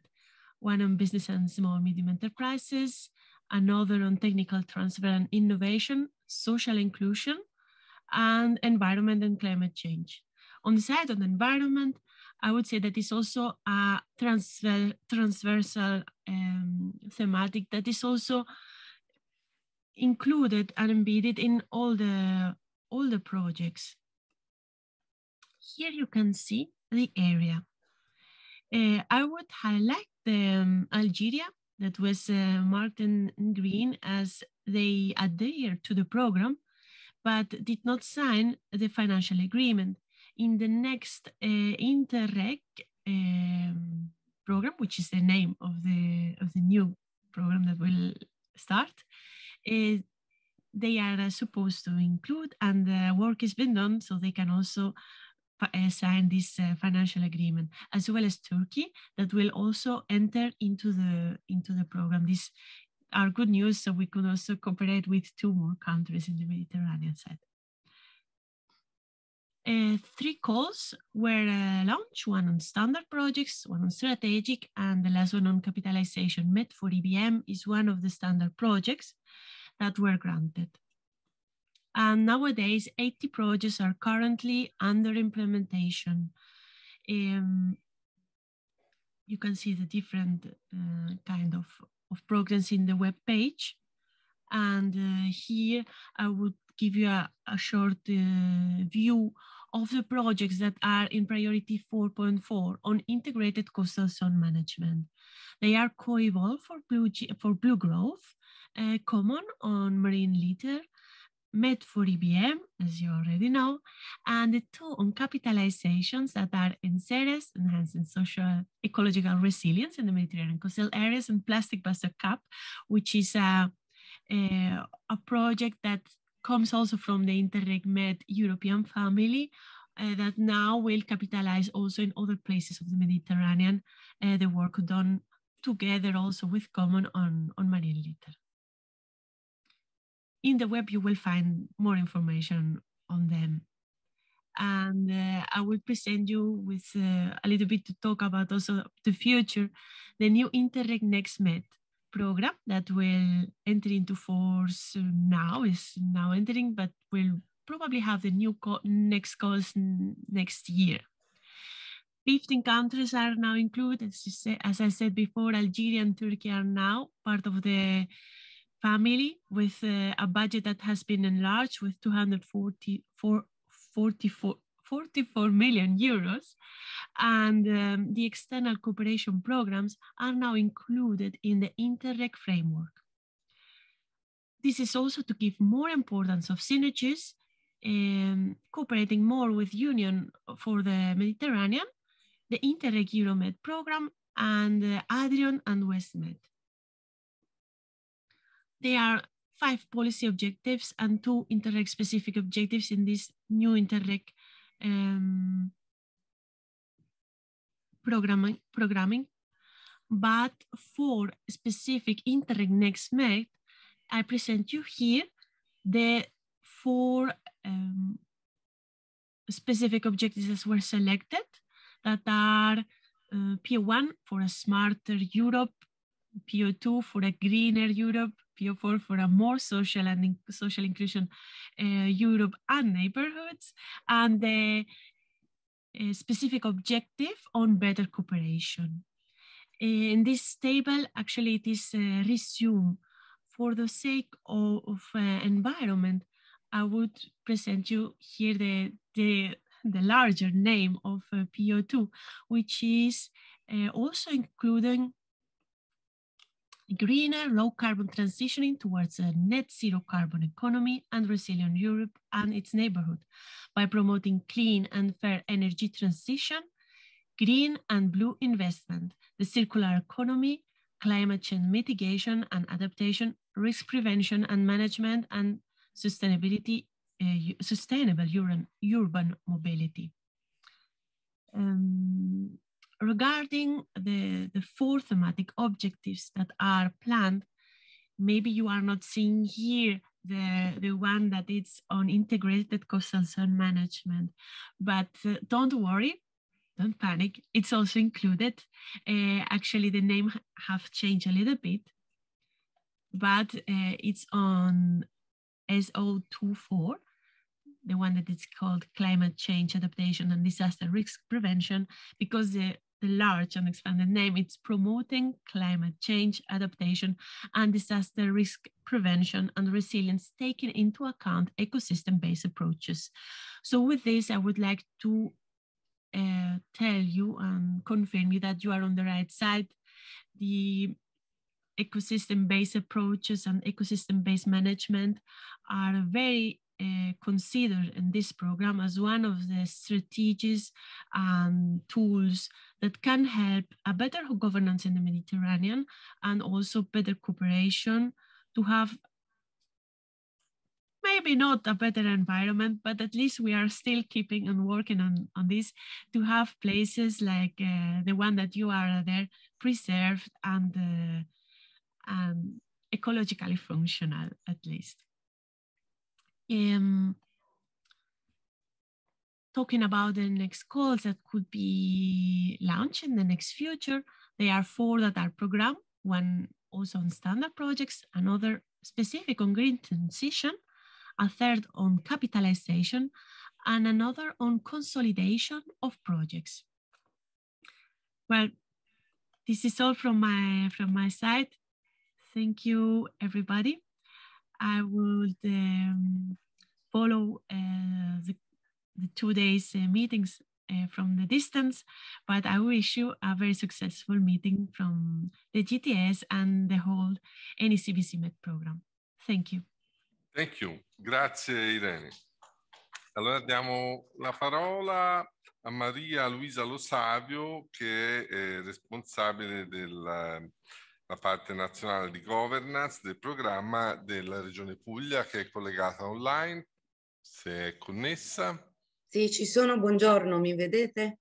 One on business and small medium enterprises, another on technical transfer and innovation, social inclusion, and environment and climate change. On the side of the environment, I would say that is also a transver transversal um, thematic that is also included and embedded in all the all the projects. Here you can see the area. Uh, I would highlight the, um, Algeria that was uh, marked in green as they adhered to the program, but did not sign the financial agreement in the next uh, Interreg um, program, which is the name of the of the new program that will start, uh, they are uh, supposed to include, and the work is been done, so they can also uh, sign this uh, financial agreement, as well as Turkey, that will also enter into the into the program. These are good news, so we could also cooperate with two more countries in the Mediterranean side uh, three calls were uh, launched, one on standard projects, one on strategic, and the last one on capitalization. Met for EBM is one of the standard projects that were granted. And nowadays, 80 projects are currently under implementation. Um, you can see the different uh, kind of, of programs in the web page. And uh, here I would give you a, a short uh, view of the projects that are in priority 4.4 on integrated coastal zone management. They are co-evolved for blue, for blue growth, uh, common on marine litter, met for EBM, as you already know, and the two on capitalizations that are in CERES, enhancing social ecological resilience in the Mediterranean coastal areas, and plastic buster cap, which is a, a, a project that comes also from the Interreg Med European family uh, that now will capitalize also in other places of the Mediterranean uh, the work done together also with Common on, on marine litter. In the web, you will find more information on them. And uh, I will present you with uh, a little bit to talk about also the future, the new Interreg Next Med program that will enter into force uh, now, is now entering, but will probably have the new co next calls next year. 15 countries are now included. As, say, as, I said before, Algeria and Turkey are now part of the family with uh, a budget that has been enlarged with 244 44 million euros. And um, the external cooperation programs are now included in the Interreg framework. This is also to give more importance of synergies, um, cooperating more with Union for the Mediterranean, the Interreg Euromed program, and uh, Adrian and Westmed. There are five policy objectives and two Interreg specific objectives in this new Interreg um, programming, programming, but for specific Interreg Next met, I present you here the four um, specific objectives that were selected that are uh, PO1 for a smarter Europe, PO2 for a greener Europe, PO4 for a more social and in social inclusion eh, Europe and neighborhoods, and the eh, specific objective on better cooperation. Eh, in this table, actually, it is resumed for the sake of, of uh, environment, I would present you here the, the, the larger name of uh, PO2, which is uh, also including greener low carbon transitioning towards a net zero carbon economy and resilient Europe and its neighborhood by promoting clean and fair energy transition, green and blue investment, the circular economy, climate change mitigation and adaptation, risk prevention and management, and sustainability, uh, sustainable urban, urban mobility. Um, Regarding the, the four thematic objectives that are planned, maybe you are not seeing here the, the one that is on integrated coastal zone management, but uh, don't worry, don't panic, it's also included. Uh, actually, the name have changed a little bit, but uh, it's on SO24, the one that is called climate change adaptation and disaster risk prevention, because the the large and expanded name. It's promoting climate change adaptation and disaster risk prevention and resilience, taking into account ecosystem based approaches. So, with this, I would like to uh, tell you and confirm you that you are on the right side. The ecosystem based approaches and ecosystem based management are very uh, considered in this program as one of the strategies and tools that can help a better governance in the Mediterranean and also better cooperation to have maybe not a better environment, but at least we are still keeping and working on, on this to have places like uh, the one that you are there preserved and, uh, and ecologically functional at least um, talking about the next calls that could be launched in the next future. There are four that are programmed, one also on standard projects, another specific on green transition, a third on capitalization, and another on consolidation of projects. Well, this is all from my, from my side. Thank you, everybody. I would um, follow uh, the, the, two days uh, meetings uh, from the distance, but I wish you a very successful meeting from the GTS and the whole NECBC Med program. Thank you. Thank you. Grazie Irene. Allora diamo la parola a Maria Luisa Losavio, che è eh, responsabile del la parte nazionale di governance del programma della Regione Puglia che è collegata online, se è connessa. Sì, ci sono, buongiorno, mi vedete?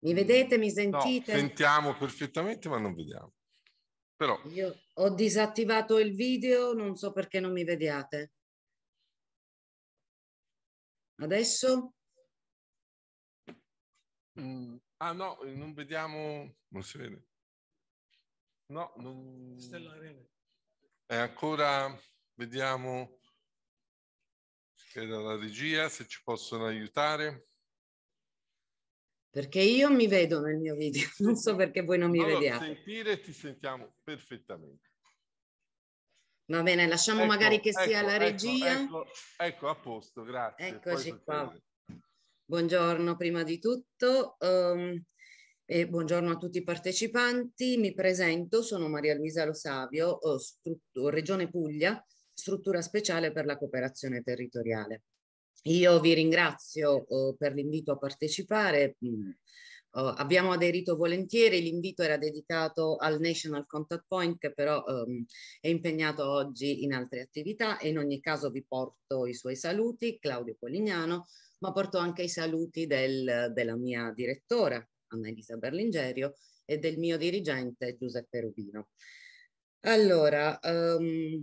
mi vedete, mi sentite? No, sentiamo perfettamente ma non vediamo. Però... Io ho disattivato il video, non so perché non mi vediate. Adesso? Mm. Ah no, non vediamo, non si vede. No, non... È eh, ancora, vediamo, era la regia, se ci possono aiutare. Perché io mi vedo nel mio video, non so perché voi non mi allora, vediate. Sentire ti sentiamo perfettamente. Va bene, lasciamo ecco, magari che ecco, sia la ecco, regia. Ecco, ecco, a posto, grazie. Eccoci Poi qua. Sapere. Buongiorno prima di tutto um, e buongiorno a tutti i partecipanti. Mi presento, sono Maria Luisa Lo Savio, eh, Regione Puglia, struttura speciale per la cooperazione territoriale. Io vi ringrazio uh, per l'invito a partecipare. uh, abbiamo aderito volentieri, l'invito era dedicato al National Contact Point che però um, è impegnato oggi in altre attività e in ogni caso vi porto i suoi saluti, Claudio Polignano, ma portò anche i saluti del, della mia direttora, Anna Berlingerio, e del mio dirigente Giuseppe Rubino. Allora, um,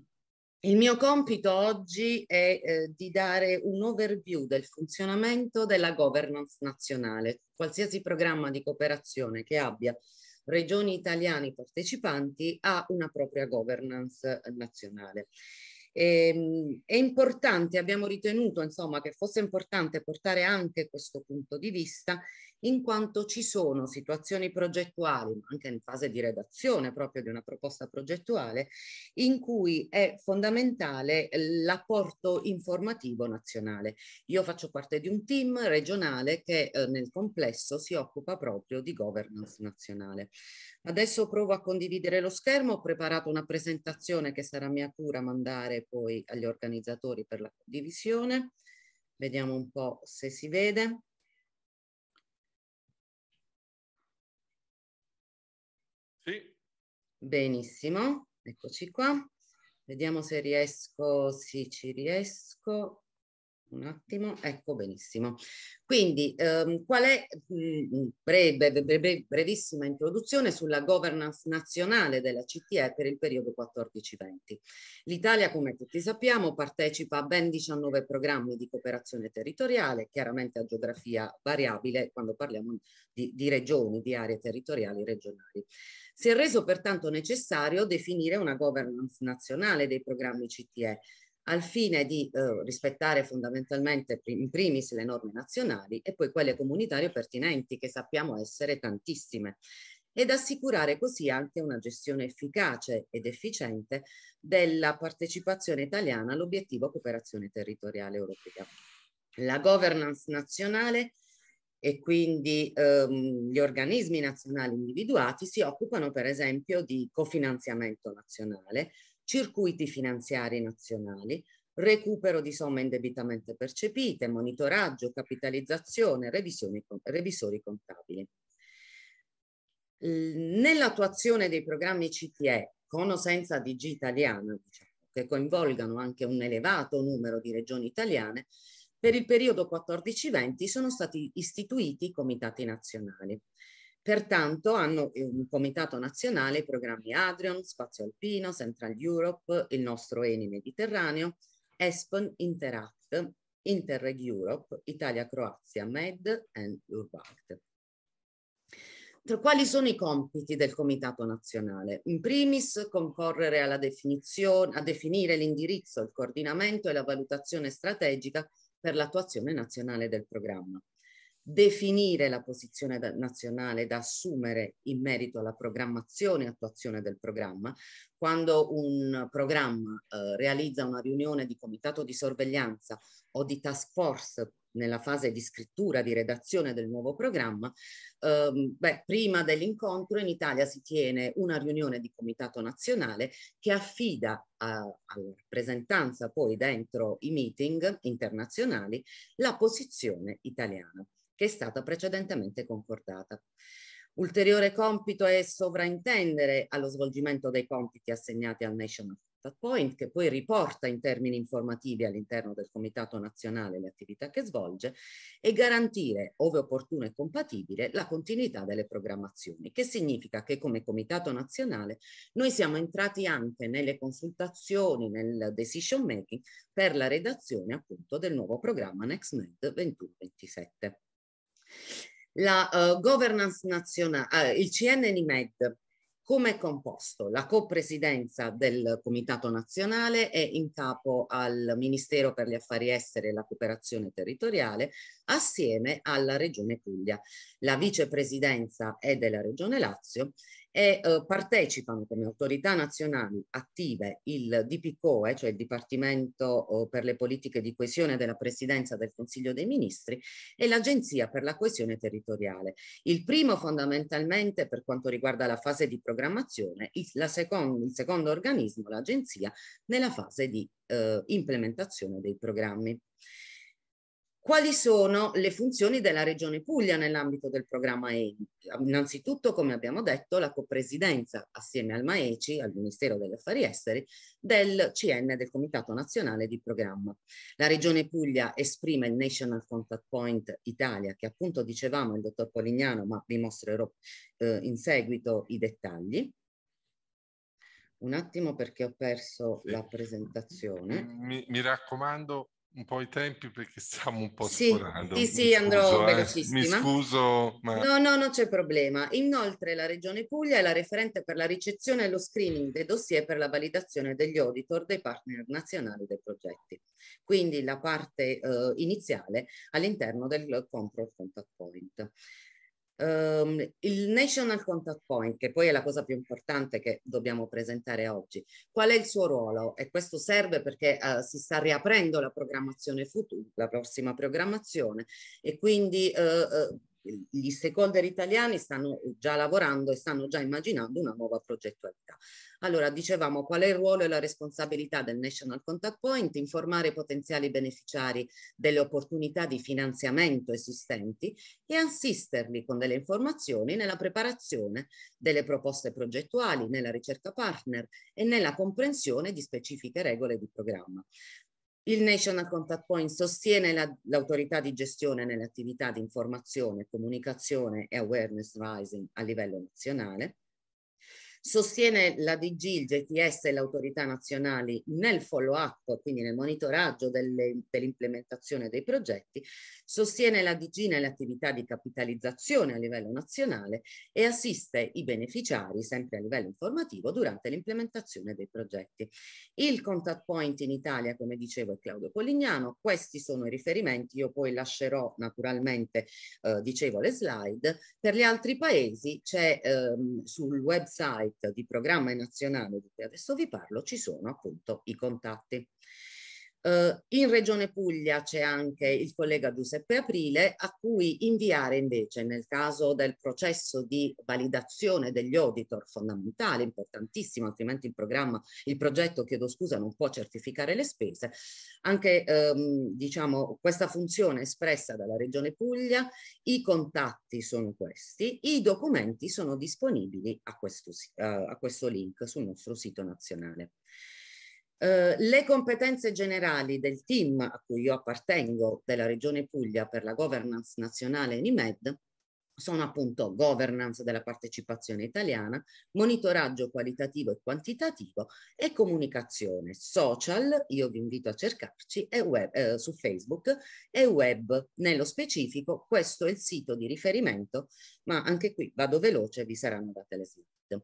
il mio compito oggi è eh, di dare un overview del funzionamento della governance nazionale. Qualsiasi programma di cooperazione che abbia regioni italiane partecipanti ha una propria governance eh, nazionale. E, ehm, è importante, abbiamo ritenuto insomma che fosse importante portare anche questo punto di vista in quanto ci sono situazioni progettuali, anche in fase di redazione proprio di una proposta progettuale, in cui è fondamentale l'apporto informativo nazionale. Io faccio parte di un team regionale che eh, nel complesso si occupa proprio di governance nazionale. Adesso provo a condividere lo schermo, ho preparato una presentazione che sarà mia cura mandare poi agli organizzatori per la condivisione. Vediamo un po' se si vede. Sì. Benissimo, eccoci qua. Vediamo se riesco, sì, ci riesco un attimo, ecco benissimo. Quindi ehm, qual è mh, breve, breve, brevissima introduzione sulla governance nazionale della CTE per il periodo 14-20? L'Italia, come tutti sappiamo, partecipa a ben 19 programmi di cooperazione territoriale, chiaramente a geografia variabile quando parliamo di, di regioni, di aree territoriali regionali. Si è reso pertanto necessario definire una governance nazionale dei programmi CTE al fine di eh, rispettare fondamentalmente in primis le norme nazionali e poi quelle comunitarie pertinenti che sappiamo essere tantissime ed assicurare così anche una gestione efficace ed efficiente della partecipazione italiana all'obiettivo cooperazione territoriale europea. La governance nazionale e quindi ehm, gli organismi nazionali individuati si occupano per esempio di cofinanziamento nazionale, circuiti finanziari nazionali, recupero di somme indebitamente percepite, monitoraggio, capitalizzazione, revisioni, revisori contabili. Nell'attuazione dei programmi CTE, con o senza DG italiana, diciamo, che coinvolgano anche un elevato numero di regioni italiane, per il periodo 14-20 sono stati istituiti i comitati nazionali. Pertanto hanno eh, un comitato nazionale i programmi Adrion, Spazio Alpino, Central Europe, il nostro Eni Mediterraneo, ESPON, Interact, Interreg Europe, Italia-Croazia, MED e Urbact. Quali sono i compiti del Comitato Nazionale? In primis concorrere alla definizione, a definire l'indirizzo, il coordinamento e la valutazione strategica per l'attuazione nazionale del programma definire la posizione da, nazionale da assumere in merito alla programmazione e attuazione del programma. Quando un programma eh, realizza una riunione di comitato di sorveglianza o di task force nella fase di scrittura, di redazione del nuovo programma, ehm, beh, prima dell'incontro in Italia si tiene una riunione di comitato nazionale che affida alla rappresentanza poi dentro i meeting internazionali la posizione italiana che è stata precedentemente concordata. Ulteriore compito è sovraintendere allo svolgimento dei compiti assegnati al National Contact Point, che poi riporta in termini informativi all'interno del Comitato nazionale le attività che svolge, e garantire, ove opportuno e compatibile, la continuità delle programmazioni, che significa che come Comitato nazionale noi siamo entrati anche nelle consultazioni, nel decision making per la redazione appunto del nuovo programma NextMed 21-27. La uh, governance nazionale, uh, il CNNIMED, come è composto? La copresidenza del Comitato Nazionale è in capo al Ministero per gli Affari Esteri e la Cooperazione Territoriale assieme alla Regione Puglia. La vicepresidenza è della Regione Lazio e eh, partecipano come autorità nazionali attive il DPCOE, eh, cioè il Dipartimento eh, per le politiche di coesione della Presidenza del Consiglio dei Ministri e l'Agenzia per la coesione territoriale. Il primo fondamentalmente per quanto riguarda la fase di programmazione, il, secondo, il secondo organismo, l'Agenzia, nella fase di eh, implementazione dei programmi. Quali sono le funzioni della Regione Puglia nell'ambito del programma EIDI? Innanzitutto, come abbiamo detto, la copresidenza assieme al MAECI, al Ministero degli Affari Esteri, del CN, del Comitato Nazionale di Programma. La Regione Puglia esprime il National Contact Point Italia, che appunto dicevamo il dottor Polignano, ma vi mostrerò eh, in seguito i dettagli. Un attimo perché ho perso sì. la presentazione. Mi, mi raccomando, un po' i tempi perché stiamo un po' sì, sforando. Sì, sì, andrò scuso, eh, velocissima. Mi scuso, ma... No, no, non c'è problema. Inoltre la Regione Puglia è la referente per la ricezione e lo screening dei dossier per la validazione degli auditor dei partner nazionali dei progetti. Quindi la parte eh, iniziale all'interno del Control Contact Point. Um, il National Contact Point, che poi è la cosa più importante che dobbiamo presentare oggi, qual è il suo ruolo? E questo serve perché uh, si sta riaprendo la programmazione futura, la prossima programmazione e quindi uh, uh, gli stakeholder italiani stanno già lavorando e stanno già immaginando una nuova progettualità. Allora, dicevamo qual è il ruolo e la responsabilità del National Contact Point, informare i potenziali beneficiari delle opportunità di finanziamento esistenti e assisterli con delle informazioni nella preparazione delle proposte progettuali, nella ricerca partner e nella comprensione di specifiche regole di programma. Il National Contact Point sostiene la, l'autorità di gestione nelle attività di informazione, comunicazione e awareness rising a livello nazionale Sostiene la DG, il GTS e le autorità nazionali nel follow up, quindi nel monitoraggio dell'implementazione dei progetti, sostiene la DG nelle attività di capitalizzazione a livello nazionale e assiste i beneficiari, sempre a livello informativo, durante l'implementazione dei progetti. Il contact point in Italia, come dicevo, è Claudio Polignano, questi sono i riferimenti, io poi lascerò naturalmente, eh, dicevo, le slide. Per gli altri paesi c'è ehm, sul website site di Programma Nazionale di cui adesso vi parlo ci sono appunto i contatti. Eh, in Regione Puglia c'è anche il collega Giuseppe Aprile a cui inviare invece nel caso del processo di validazione degli auditor fondamentale, importantissimo, altrimenti il programma, il progetto, chiedo scusa, non può certificare le spese, anche ehm, diciamo questa funzione espressa dalla Regione Puglia, i contatti sono questi, i documenti sono disponibili a questo, eh, a questo link sul nostro sito nazionale. Eh, le competenze generali del team a cui io appartengo della Regione Puglia per la governance nazionale NIMED sono appunto governance della partecipazione italiana, monitoraggio qualitativo e quantitativo e comunicazione social, io vi invito a cercarci, web, eh, su Facebook e web. Nello specifico questo è il sito di riferimento, ma anche qui vado veloce, vi saranno date le slide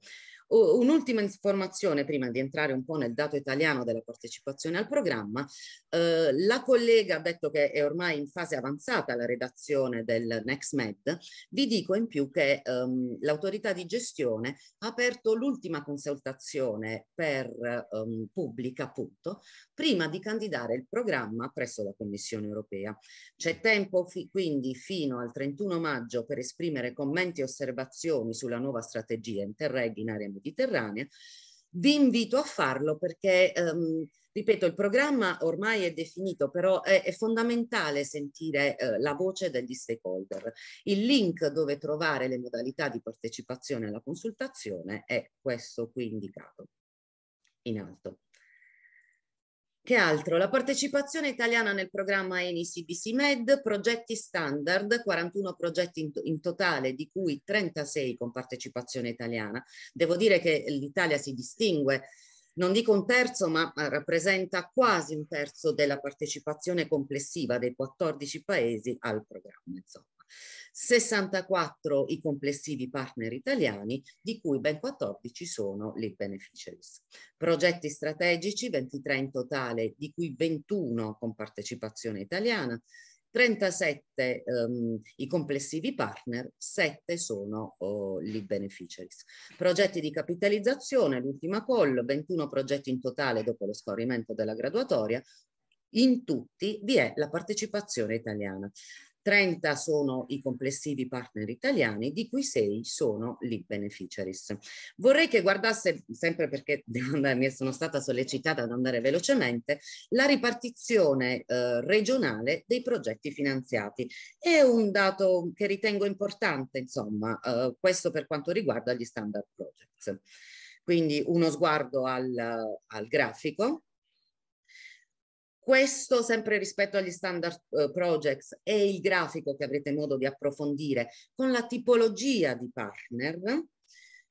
un'ultima informazione prima di entrare un po' nel dato italiano della partecipazione al programma. Eh, la collega ha detto che è ormai in fase avanzata la redazione del NextMed. Vi dico in più che ehm, l'autorità di gestione ha aperto l'ultima consultazione per ehm, pubblica appunto prima di candidare il programma presso la Commissione europea. C'è tempo fi quindi fino al 31 maggio per esprimere commenti e osservazioni sulla nuova strategia Interreg in area mediterranea, vi invito a farlo perché, ehm, ripeto, il programma ormai è definito, però è, è fondamentale sentire eh, la voce degli stakeholder. Il link dove trovare le modalità di partecipazione alla consultazione è questo qui indicato in alto. Che altro? La partecipazione italiana nel programma ENI-CBC Med, progetti standard, 41 progetti in, in, totale, di cui 36 con partecipazione italiana. Devo dire che l'Italia si distingue, non dico un terzo, ma eh, rappresenta quasi un terzo della partecipazione complessiva dei 14 paesi al programma. Insomma. 64 i complessivi partner italiani, di cui ben 14 sono le beneficiaries. Progetti strategici, 23 in totale, di cui 21 con partecipazione italiana, 37 um, ehm, i complessivi partner, 7 sono oh, i beneficiaries. Progetti di capitalizzazione, l'ultima call, 21 progetti in totale dopo lo scorrimento della graduatoria, in tutti vi è la partecipazione italiana. 30 sono i complessivi partner italiani, di cui 6 sono lead beneficiaries. Vorrei che guardasse, sempre perché andare, sono stata sollecitata ad andare velocemente, la ripartizione eh, regionale dei progetti finanziati. È un dato che ritengo importante, insomma, eh, questo per quanto riguarda gli standard projects. Quindi uno sguardo al, al grafico questo sempre rispetto agli standard uh, projects è il grafico che avrete modo di approfondire con la tipologia di partner.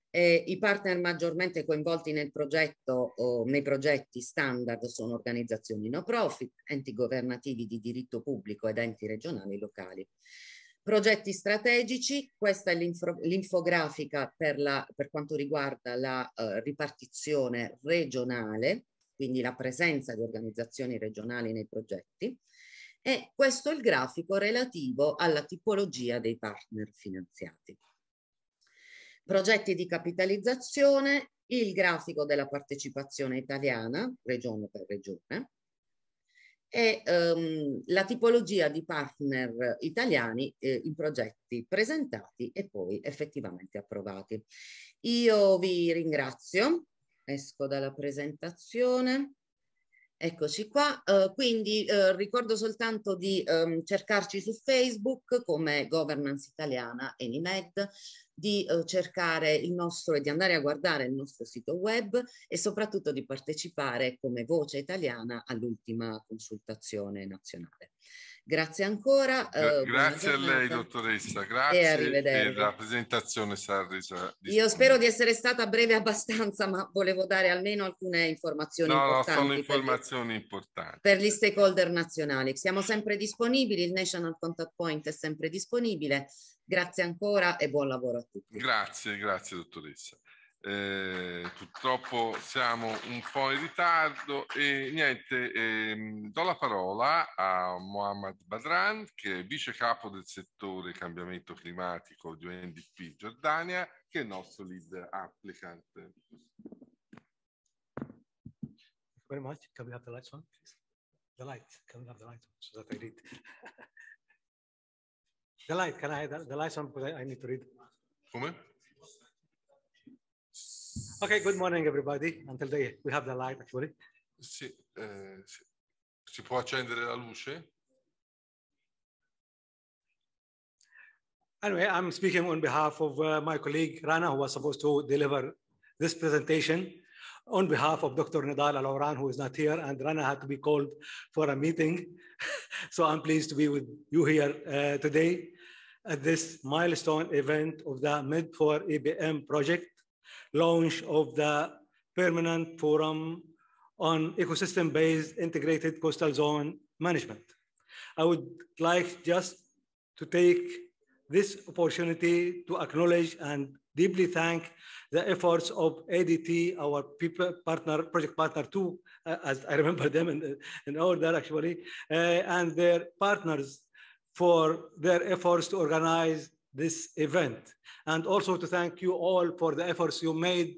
Eh, I partner maggiormente coinvolti nel progetto o nei progetti standard sono organizzazioni no profit, enti governativi di diritto pubblico ed enti regionali e locali. Progetti strategici, questa è l'infografica per, per, quanto riguarda la uh, ripartizione regionale quindi la presenza di organizzazioni regionali nei progetti, e questo è il grafico relativo alla tipologia dei partner finanziati. Progetti di capitalizzazione, il grafico della partecipazione italiana, regione per regione, e ehm, la tipologia di partner italiani eh, in progetti presentati e poi effettivamente approvati. Io vi ringrazio esco dalla presentazione. Eccoci qua, uh, quindi uh, ricordo soltanto di um, cercarci su Facebook come Governance Italiana ENIMED, di uh, cercare il nostro e di andare a guardare il nostro sito web e soprattutto di partecipare come voce italiana all'ultima consultazione nazionale. Grazie ancora. Eh, grazie a lei, dottoressa, grazie. E arrivederci. E la presentazione sarà Io spero di essere stata breve abbastanza, ma volevo dare almeno alcune informazioni no, importanti. No, sono informazioni per, importanti. Per gli stakeholder nazionali. Siamo sempre disponibili, il National Contact Point è sempre disponibile. Grazie ancora e buon lavoro a tutti. Grazie, grazie dottoressa. Eh, purtroppo siamo un po' in ritardo e niente, ehm, do la parola a Mohamed Badran che è vice capo del settore cambiamento climatico di UNDP Giordania che è il nostro lead applicant. Very much. Can we have the lights on, please? The light. Can we have the light on so that I read? the light. Can I have the, the lights on because I, I need to read? Come? Okay, good morning, everybody. Until they, we have the light, actually. Si, eh, si, si può accendere la luce? Anyway, I'm speaking on behalf of uh, my colleague Rana, who was supposed to deliver this presentation. On behalf of Dr. Nidal Al-Oran, is not here, and Rana had to be called for a meeting. so I'm pleased to be with you here uh, today at this milestone event of the Mid 4 EBM project launch of the Permanent Forum on Ecosystem-Based Integrated Coastal Zone Management. I would like just to take this opportunity to acknowledge and deeply thank the efforts of ADT, our people partner, project partner too, uh, as I remember them in, in order actually, uh, and their partners for their efforts to organize this event. And also to thank you all for the efforts you made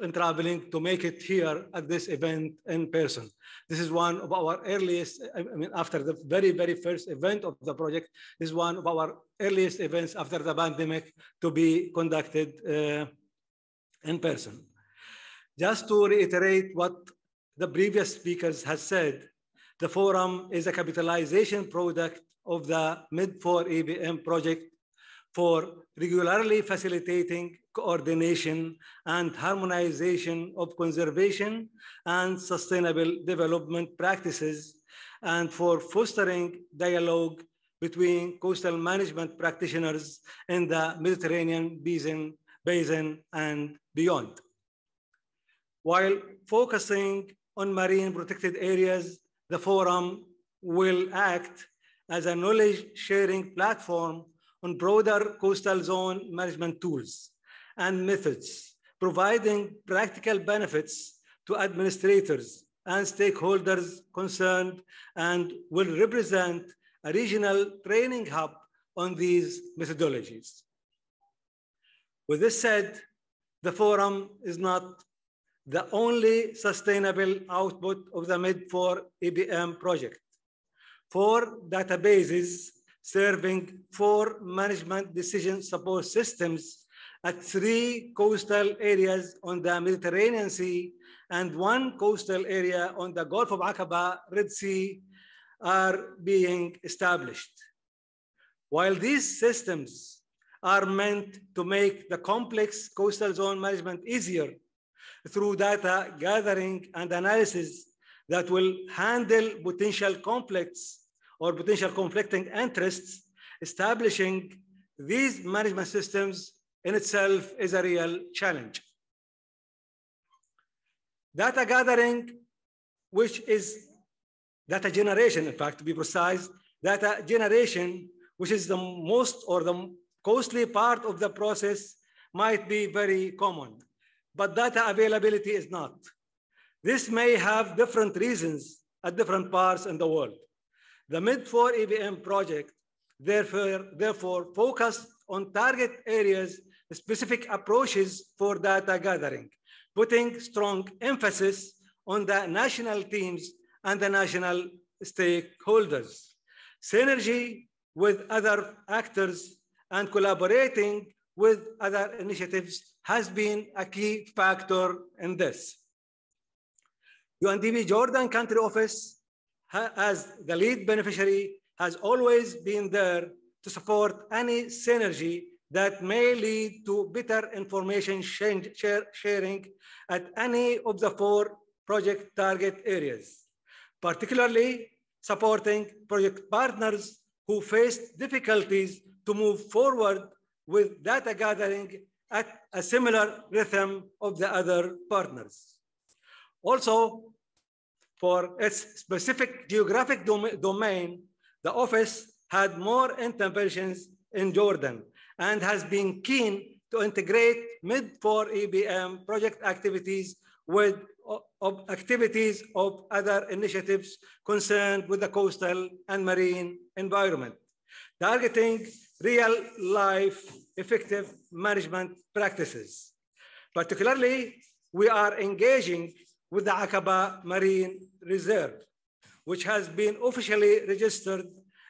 in traveling to make it here at this event in person. This is one of our earliest, I mean, after the very, very first event of the project, this is one of our earliest events after the pandemic to be conducted uh, in person. Just to reiterate what the previous speakers has said, the forum is a capitalization product of the Mid4 EBM project for regularly facilitating coordination and harmonization of conservation and sustainable development practices, and for fostering dialogue between coastal management practitioners in the Mediterranean basin, basin and beyond. While focusing on marine protected areas, the forum will act as a knowledge sharing platform on broader coastal zone management tools and methods, providing practical benefits to administrators and stakeholders concerned and will represent a regional training hub on these methodologies. With this said, the forum is not the only sustainable output of the Mid4 EBM project. Four databases serving four management decision support systems at three coastal areas on the Mediterranean Sea and one coastal area on the Gulf of Aqaba, Red Sea, are being established. While these systems are meant to make the complex coastal zone management easier through data gathering and analysis that will handle potential conflicts or potential conflicting interests, establishing these management systems in itself is a real challenge. Data gathering, which is data generation, in fact, to be precise, data generation, which is the most or the costly part of the process, might be very common, but data availability is not. This may have different reasons at different parts in the world. The Mid4 EVM project, therefore, therefore focused on target areas, specific approaches for data gathering, putting strong emphasis on the national teams and the national stakeholders. Synergy with other actors and collaborating with other initiatives has been a key factor in this. UNDP Jordan Country Office as the lead beneficiary, has always been there to support any synergy that may lead to better information sharing at any of the four project target areas, particularly supporting project partners who faced difficulties to move forward with data gathering at a similar rhythm of the other partners. Also, for its specific geographic dom domain, the office had more interventions in Jordan and has been keen to integrate mid-4 EBM project activities with of activities of other initiatives concerned with the coastal and marine environment, targeting real-life effective management practices. Particularly, we are engaging with the Aqaba Marine Reserve, which has been officially registered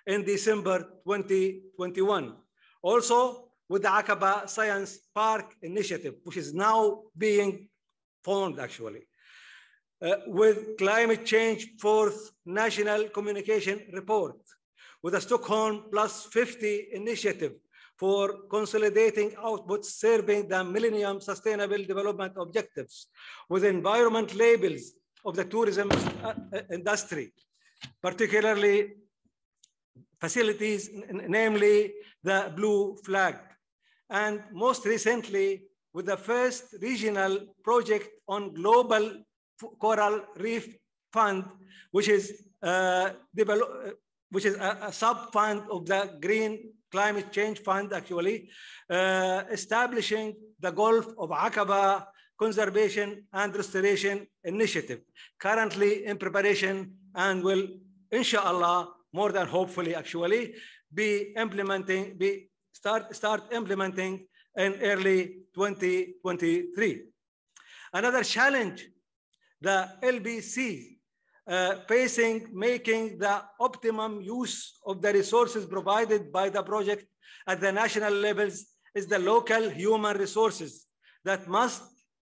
in December 2021. Also with the Aqaba Science Park Initiative, which is now being formed actually. Uh, with Climate Change Fourth National Communication Report, with the Stockholm Plus 50 initiative, for consolidating outputs serving the Millennium Sustainable Development Objectives with environment labels of the tourism uh, uh, industry, particularly facilities, namely the Blue Flag. And most recently, with the first regional project on global coral reef fund, which is, uh, uh, which is a, a sub-fund of the Green Climate Change Fund, actually, uh, establishing the Gulf of Aqaba Conservation and Restoration Initiative, currently in preparation and will, inshallah, more than hopefully, actually, be implementing, be start, start implementing in early 2023. Another challenge the LBC uh, pacing, making the optimum use of the resources provided by the project at the national levels is the local human resources that must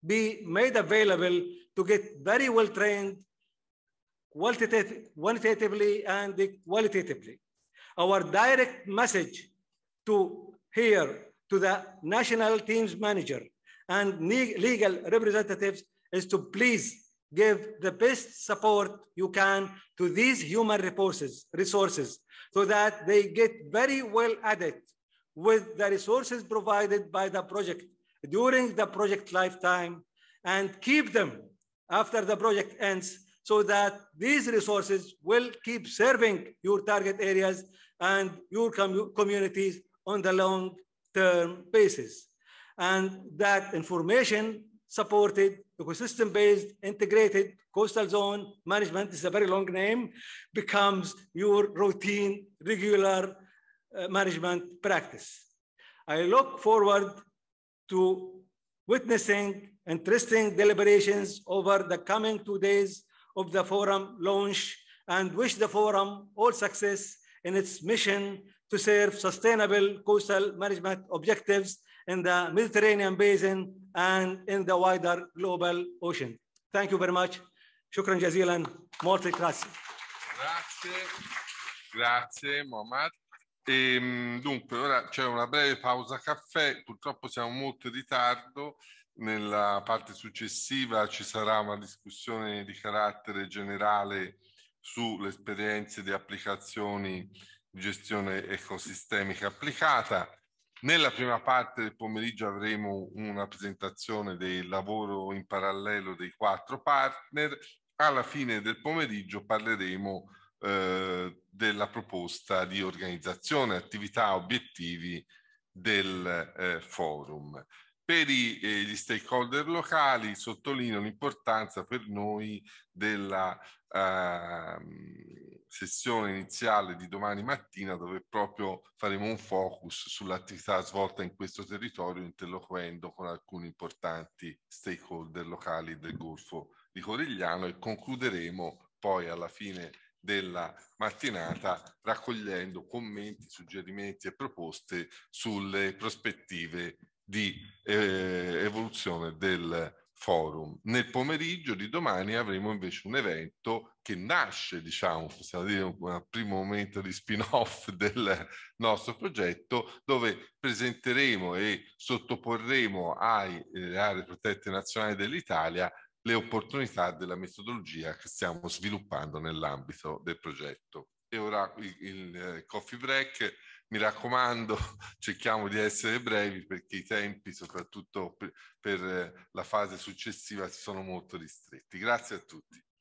be made available to get very well trained quantitatively and qualitatively. Our direct message to here to the national team's manager and legal representatives is to please give the best support you can to these human resources, resources so that they get very well added with the resources provided by the project during the project lifetime and keep them after the project ends so that these resources will keep serving your target areas and your com communities on the long term basis. And that information supported ecosystem-based integrated coastal zone management is a very long name, becomes your routine, regular uh, management practice. I look forward to witnessing interesting deliberations over the coming two days of the forum launch and wish the forum all success in its mission to serve sustainable coastal management objectives in the Mediterranean basin and in the wider global ocean. Thank you very much. شكرا جزيلا. Molte grazie. Grazie, grazie Mohamed. E, ehm, dunque, ora c'è una breve pausa caffè, purtroppo siamo molto in ritardo, nella parte successiva ci sarà una discussione di carattere generale sulle esperienze di applicazioni di gestione ecosistemica applicata nella prima parte del pomeriggio avremo una presentazione del lavoro in parallelo dei quattro partner. Alla fine del pomeriggio parleremo eh, della proposta di organizzazione, attività, obiettivi del eh, forum. Per i, eh, gli stakeholder locali sottolineo l'importanza per noi della eh, sessione iniziale di domani mattina dove proprio faremo un focus sull'attività svolta in questo territorio interloquendo con alcuni importanti stakeholder locali del Golfo di Corigliano e concluderemo poi alla fine della mattinata raccogliendo commenti, suggerimenti e proposte sulle prospettive di eh, evoluzione del forum. Nel pomeriggio di domani avremo invece un evento che nasce, diciamo, possiamo dire un primo momento di spin-off del nostro progetto, dove presenteremo e sottoporremo alle eh, aree protette nazionali dell'Italia le opportunità della metodologia che stiamo sviluppando nell'ambito del progetto. E ora il, il eh, coffee break mi raccomando, cerchiamo di essere brevi perché i tempi, soprattutto per la fase successiva, si sono molto ristretti. Grazie a tutti.